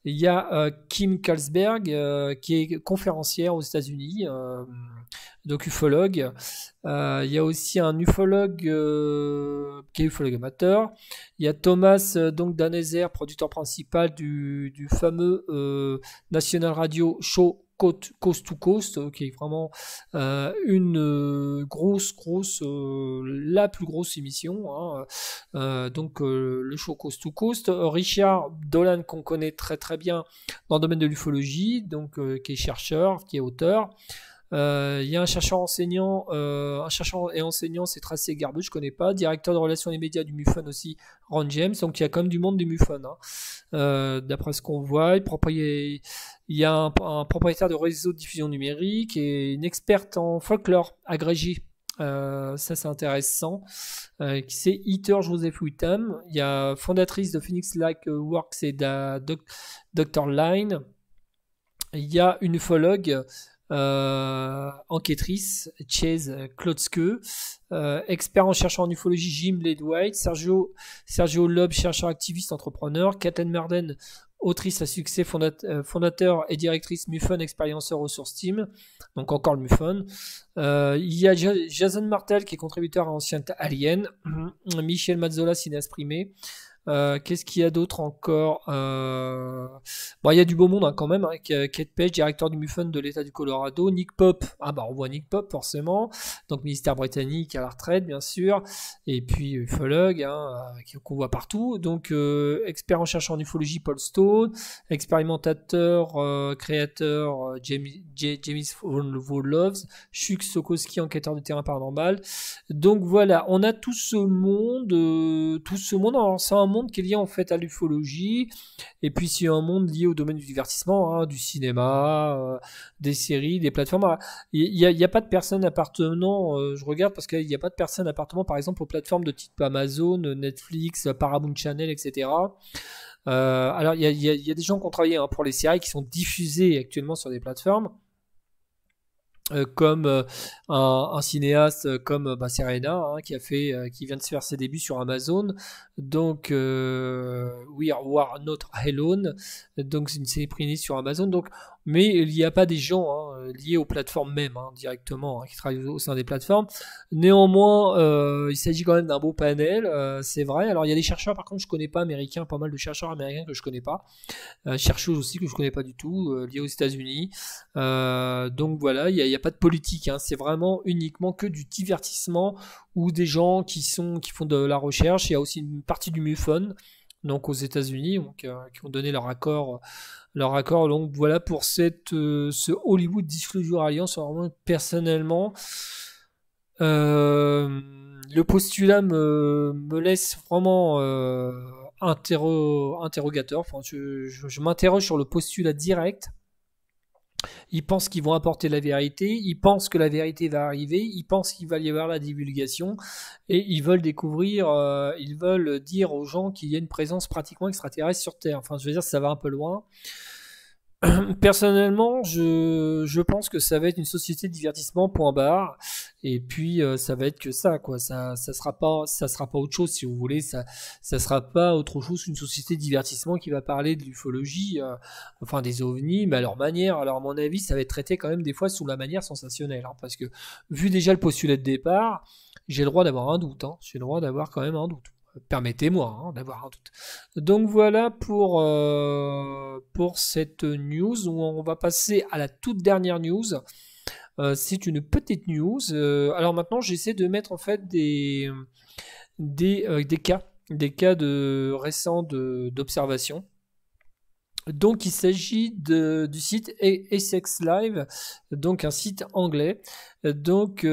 S1: Il y a euh, Kim Kalsberg qui est conférencière aux États-Unis, donc ufologue. il y a aussi un ufologue qui est ufologue amateur. Il y a Thomas donc Daneser, producteur principal du fameux National Radio Show coast to coast, euh, qui est vraiment euh, une euh, grosse, grosse, la plus grosse émission. Hein, donc le show coast to coast. Richard Dolan, qu'on connaît très très bien dans le domaine de l'ufologie, donc qui est chercheur, qui est auteur. Euh, il y a un chercheur enseignant, euh, un chercheur et enseignant, c'est Tracé Garbou je connais pas. Directeur de relations des médias du MUFON aussi, Ron James. Donc il y a quand même du monde du MUFON, hein. euh, d'après ce qu'on voit. Il, y a un, propriétaire de réseau de diffusion numérique et une experte en folklore agrégée. ça c'est intéressant. c'est Heater Joseph Wittem Il y a fondatrice de Phoenix Like Works et de Dr Line. Il y a une ufologue euh, enquêtrice, Chase Klotzke, euh, expert en chercheur en ufologie, Jim Ledwhite, Sergio, Sergio Loeb, chercheur activiste entrepreneur, Kathleen Merden, autrice à succès, euh, fondateur et directrice MUFON Expérienceur Ressources Team, donc encore le MUFON. il y a Jason Martel qui est contributeur à Ancien Alien, Michel Mazzola, cinéaste primé, euh, qu'est-ce qu'il y a d'autre encore euh, Bon, il y a du beau monde hein, quand même. Hein, avec euh, Kate Page, directeur du MUFON de l'État du Colorado. Nick Pop, ah bah on voit Nick Pop forcément. Donc ministère britannique à la retraite, bien sûr. Et puis ufologue, hein, qu'on voit partout. Donc expert en chercheur en ufologie, Paul Stone. Expérimentateur, créateur, James, James Loves. Chuck Sokoski, enquêteur de terrain paranormal. Donc voilà, on a tout ce monde. tout ce monde, c'est un monde monde qui est lié en fait à l'ufologie, et puis c'est un monde lié au domaine du divertissement, hein, du cinéma, euh, des séries, des plateformes. Il n'y a, pas de personnes appartenant, euh, je regarde parce qu'il n'y a pas de personnes appartenant par exemple aux plateformes de type Amazon, Netflix, Paramount Channel, etc. Euh, alors il y, a, des gens qui ont travaillé hein, pour les séries qui sont diffusées actuellement sur des plateformes. Euh, comme euh, un, cinéaste euh, comme bah, Serena hein, qui a fait qui vient de se faire ses débuts sur Amazon donc We Are Not Alone donc c'est une série sur Amazon donc mais il n'y a pas des gens hein, liés aux plateformes même hein, directement hein, qui travaillent au sein des plateformes. Néanmoins, euh, il s'agit quand même d'un beau panel, euh, c'est vrai. Alors il y a des chercheurs, par contre, je ne connais pas américains, pas mal de chercheurs américains que je ne connais pas, Chercheurs chercheuses aussi que je ne connais pas du tout, euh, liés aux États-Unis. donc voilà, il n'y a, pas de politique, c'est vraiment uniquement que du divertissement ou des gens qui sont qui font de la recherche. Il y a aussi une partie du MUFON donc aux États-Unis, qui ont donné leur accord leur accord. Donc voilà pour cette, euh, ce Hollywood Disclosure Alliance. personnellement, euh, le postulat me, laisse vraiment euh, interrogateur. Enfin, je m'interroge sur le postulat direct ils pensent qu'ils vont apporter la vérité, ils pensent que la vérité va arriver, ils pensent qu'il va y avoir la divulgation, et ils veulent découvrir, euh, ils veulent dire aux gens qu'il y a une présence pratiquement extraterrestre sur Terre. Enfin, je veux dire, ça va un peu loin. Personnellement, je, je, pense que ça va être une société de divertissement point barre. Et puis euh, ça va être que ça quoi. Ça ça sera pas ça sera pas autre chose si vous voulez. Ça ça sera pas autre chose qu'une société de divertissement qui va parler de l'ufologie, euh, enfin des ovnis, mais à leur manière. Alors à mon avis, ça va être traité quand même des fois sous la manière sensationnelle, hein, parce que vu déjà le postulat de départ, j'ai le droit d'avoir un doute. Hein, j'ai le droit d'avoir quand même un doute permettez-moi hein, d'avoir un doute. Donc voilà pour, euh, pour cette news où on va passer à la toute dernière news. Euh, c'est une petite news. Euh, alors maintenant, j'essaie de mettre en fait des, des, cas, des cas de, récents d'observation. Donc il s'agit du site Essex Live, donc un site anglais. Donc un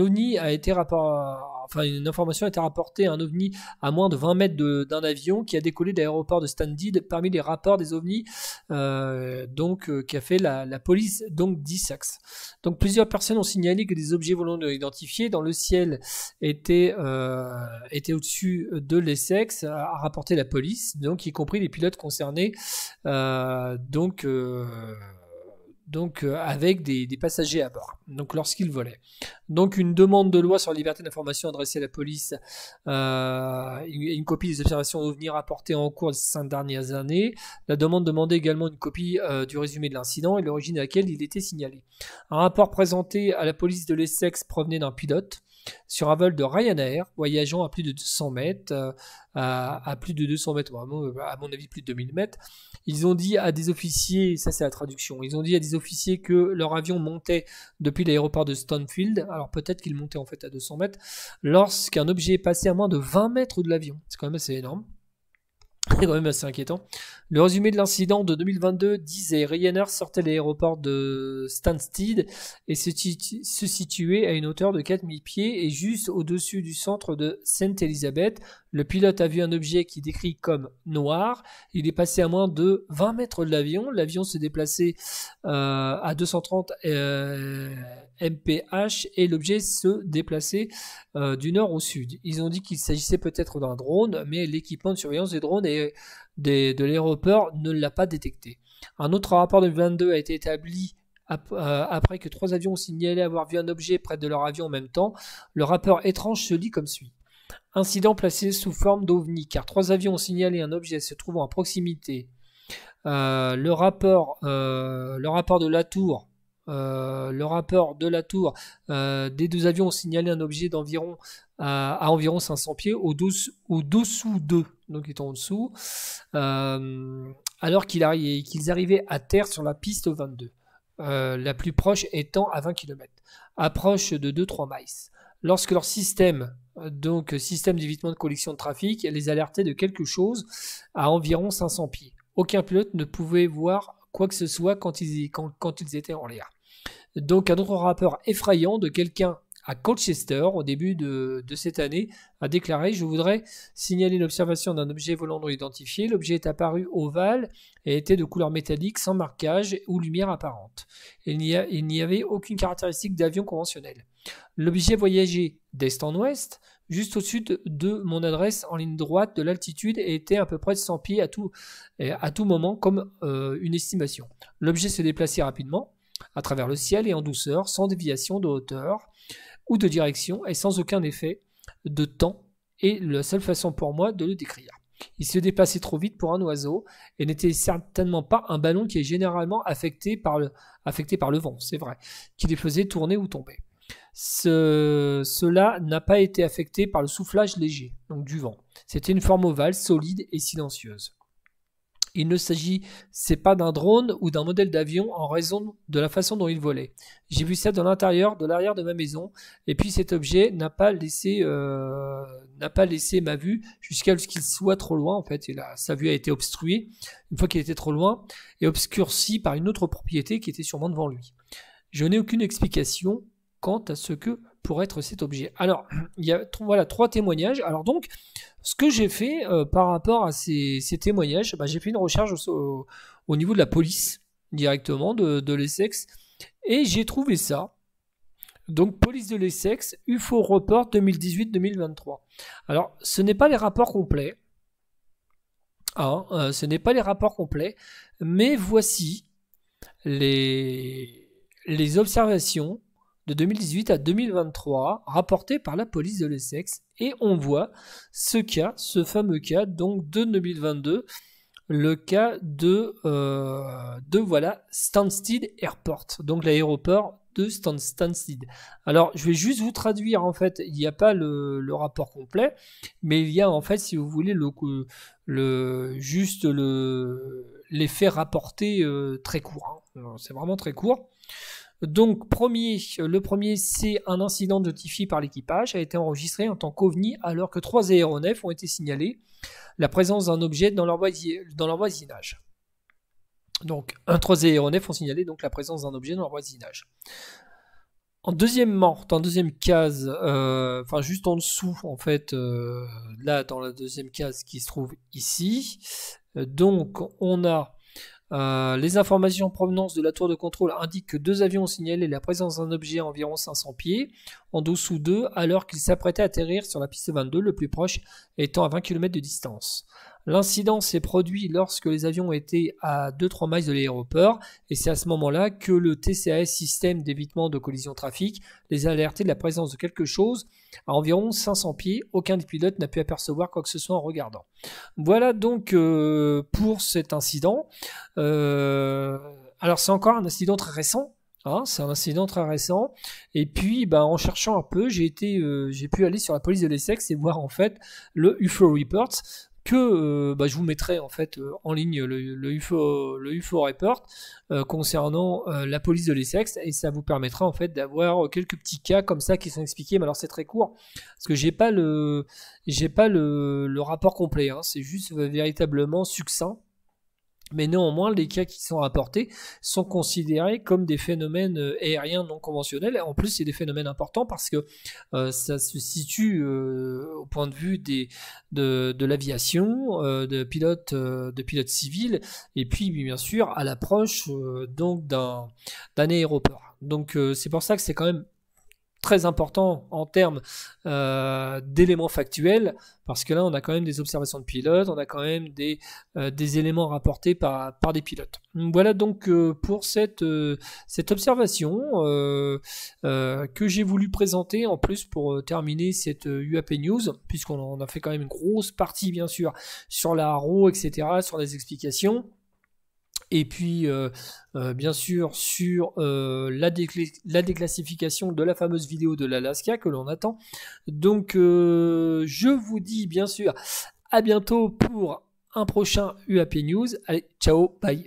S1: ONI a été rapport, enfin, une information a été rapportée un ovni à moins de 20 mètres d'un avion qui a décollé de l'aéroport de Standid parmi les rapports des ovnis euh, donc, euh, qui a fait la, police donc d'Issax. Donc plusieurs personnes ont signalé que des objets volant identifiés dans le ciel étaient, euh, étaient au-dessus de l'Essex, a rapporté la police, donc y compris les pilotes concernés. Euh, donc donc euh, avec des, passagers à bord, donc lorsqu'ils volaient. Donc une demande de loi sur la liberté d'information adressée à la police, euh, une copie des observations venir rapportées en cours ces cinq dernières années. La demande demandait également une copie euh, du résumé de l'incident et l'origine à laquelle il était signalé. Un rapport présenté à la police de l'Essex provenait d'un pilote sur un vol de Ryanair, voyageant à plus de 200 mètres, euh, à, plus de 200 mètres, euh, à mon avis plus de 2000 mètres, ils ont dit à des officiers, ça c'est la traduction, ils ont dit à des officiers que leur avion montait depuis l'aéroport de Stanfield, alors peut-être qu'il montait en fait à 200 mètres, lorsqu'un objet est passé à moins de 20 mètres de l'avion. C'est quand même assez énorme. C'est quand même assez inquiétant. Le résumé de l'incident de 2022 disait Ryanair sortait l'aéroport de Stansted et se, situait à une hauteur de 4000 pieds et juste au-dessus du centre de saint elisabeth le pilote a vu un objet qui décrit comme noir. Il est passé à moins de 20 mètres de l'avion. L'avion se déplaçait euh, à 230 euh, mph et l'objet se déplaçait euh, du nord au sud. Ils ont dit qu'il s'agissait peut-être d'un drone, mais l'équipement de surveillance des drones et de l'aéroport ne l'a pas détecté. Un autre rapport de 22 a été établi après que trois avions ont signalé avoir vu un objet près de leur avion en même temps. Le rapport étrange se lit comme suit incident placé sous forme d'OVNI, car trois avions ont signalé un objet se trouvant à proximité. Euh, euh, le, rapport, de la tour, euh, le rapport de la tour des deux avions ont signalé un objet d'environ à environ 500 pieds au-dessous d'eux, donc en dessous, alors qu'ils arrivaient à terre sur la piste 22, la plus proche étant à 20 km, approche de 2-3 miles lorsque leur système, euh, donc euh, système d'évitement de collection de trafic, les alertait de quelque chose à environ 500 pieds. Aucun pilote ne pouvait voir quoi que ce soit quand ils, étaient en l'air. Donc un autre rappeur effrayant de quelqu'un à Colchester au début de, de, cette année a déclaré Je voudrais signaler l'observation d'un objet volant non identifié. L'objet est apparu ovale et était de couleur métallique sans marquage ou lumière apparente. Il n'y avait aucune caractéristique d'avion conventionnel. L'objet voyageait d'est en ouest, juste au sud de mon adresse en ligne droite de l'altitude et était à peu près de 100 pieds à tout, euh, à tout moment comme euh, une estimation. L'objet se déplaçait rapidement à travers le ciel et en douceur, sans déviation de hauteur ou de direction et sans aucun effet de temps et la seule façon pour moi de le décrire. Il se déplaçait trop vite pour un oiseau et n'était certainement pas un ballon qui est généralement affecté par le vent, c'est vrai, qui les faisait tourner ou tomber. Ce, cela n'a pas été affecté par le soufflage léger, donc du vent. C'était une forme ovale, solide et silencieuse. Il ne s'agit, c'est pas d'un drone ou d'un modèle d'avion en raison de la façon dont il volait. J'ai vu ça de l'intérieur, de l'arrière de ma maison, et puis cet objet n'a pas laissé, euh, n'a pas laissé ma vue jusqu'à ce qu'il soit trop loin. En fait, sa vue a été obstruée une fois qu'il était trop loin et obscurcie par une autre propriété qui était sûrement devant lui. Je n'ai aucune explication quant à ce que pourrait être cet objet. Alors, il y a voilà, trois témoignages. Alors donc, ce que j'ai fait euh, par rapport à ces, témoignages, bah, j'ai fait une recherche au, niveau de la police directement de, l'Essex et j'ai trouvé ça. Donc, police de l'Essex, UFO Report 2018-2023. Alors, ce n'est pas les rapports complets. Hein, euh, ce n'est pas les rapports complets, mais voici les observations de 2018 à 2023 rapporté par la police de l'Essex. Et on voit ce cas, ce fameux cas, donc de 2022, le cas de, euh, de voilà, Stansted Airport, donc l'aéroport de Stansted. Alors, je vais juste vous traduire, en fait, il n'y a pas le, rapport complet, mais il y a, en fait, si vous voulez, le, le juste le, les euh, très court, hein. C'est vraiment très court. Donc, premier, le premier, c'est un incident notifié par l'équipage, a été enregistré en tant qu'OVNI alors que trois aéronefs ont été signalés la présence d'un objet dans leur, voisinage. Donc, un, trois aéronefs ont signalé donc, la présence d'un objet dans leur voisinage. En deuxième dans en deuxième case, euh, enfin juste en dessous, en fait, euh, là dans la deuxième case qui se trouve ici, euh, donc on a euh, les informations provenant de la tour de contrôle indiquent que deux avions ont signalé la présence d'un objet à environ 500 pieds en dessous d'eux alors qu'ils s'apprêtaient à atterrir sur la piste 22, le plus proche étant à 20 km de distance. L'incident s'est produit lorsque les avions étaient à 2-3 miles de l'aéroport et c'est à ce moment-là que le TCAS, système d'évitement de collision trafic, les a alertés de la présence de quelque chose à environ 500 pieds, aucun des pilotes n'a pu apercevoir quoi que ce soit en regardant. Voilà donc euh, pour cet incident. Euh, alors c'est encore un incident très récent. Hein, c'est un incident très récent. Et puis, bah, en cherchant un peu, j'ai euh, j'ai pu aller sur la police de l'Essex et voir en fait le UFO Report que euh, bah, je vous mettrai en fait euh, en ligne le, UFO, report euh, concernant la police de l'ESSEX et ça vous permettra en fait d'avoir quelques petits cas comme ça qui sont expliqués. Mais alors c'est très court parce que j'ai pas le j'ai pas le, rapport complet. Hein. c'est juste véritablement succinct mais néanmoins, les cas qui sont rapportés sont considérés comme des phénomènes euh, aériens non conventionnels. en plus, c'est des phénomènes importants parce que euh, ça se situe euh, au point de vue de, l'aviation, de pilotes, de pilotes civils, et puis bien sûr à l'approche donc d'un aéroport. Donc c'est pour ça que c'est quand même très important en termes euh, d'éléments factuels, parce que là, on a quand même des observations de pilotes, on a quand même des, euh, des éléments rapportés par, par des pilotes. Voilà donc euh, pour cette, cette observation que j'ai voulu présenter en plus pour terminer cette UAP News, puisqu'on a fait quand même une grosse partie, bien sûr, sur la RO, etc., sur les explications. Et puis, euh, euh, bien sûr, sur euh, la, déclassification de la fameuse vidéo de l'Alaska que l'on attend. Donc, je vous dis, bien sûr, à bientôt pour un prochain UAP News. Allez, ciao, bye.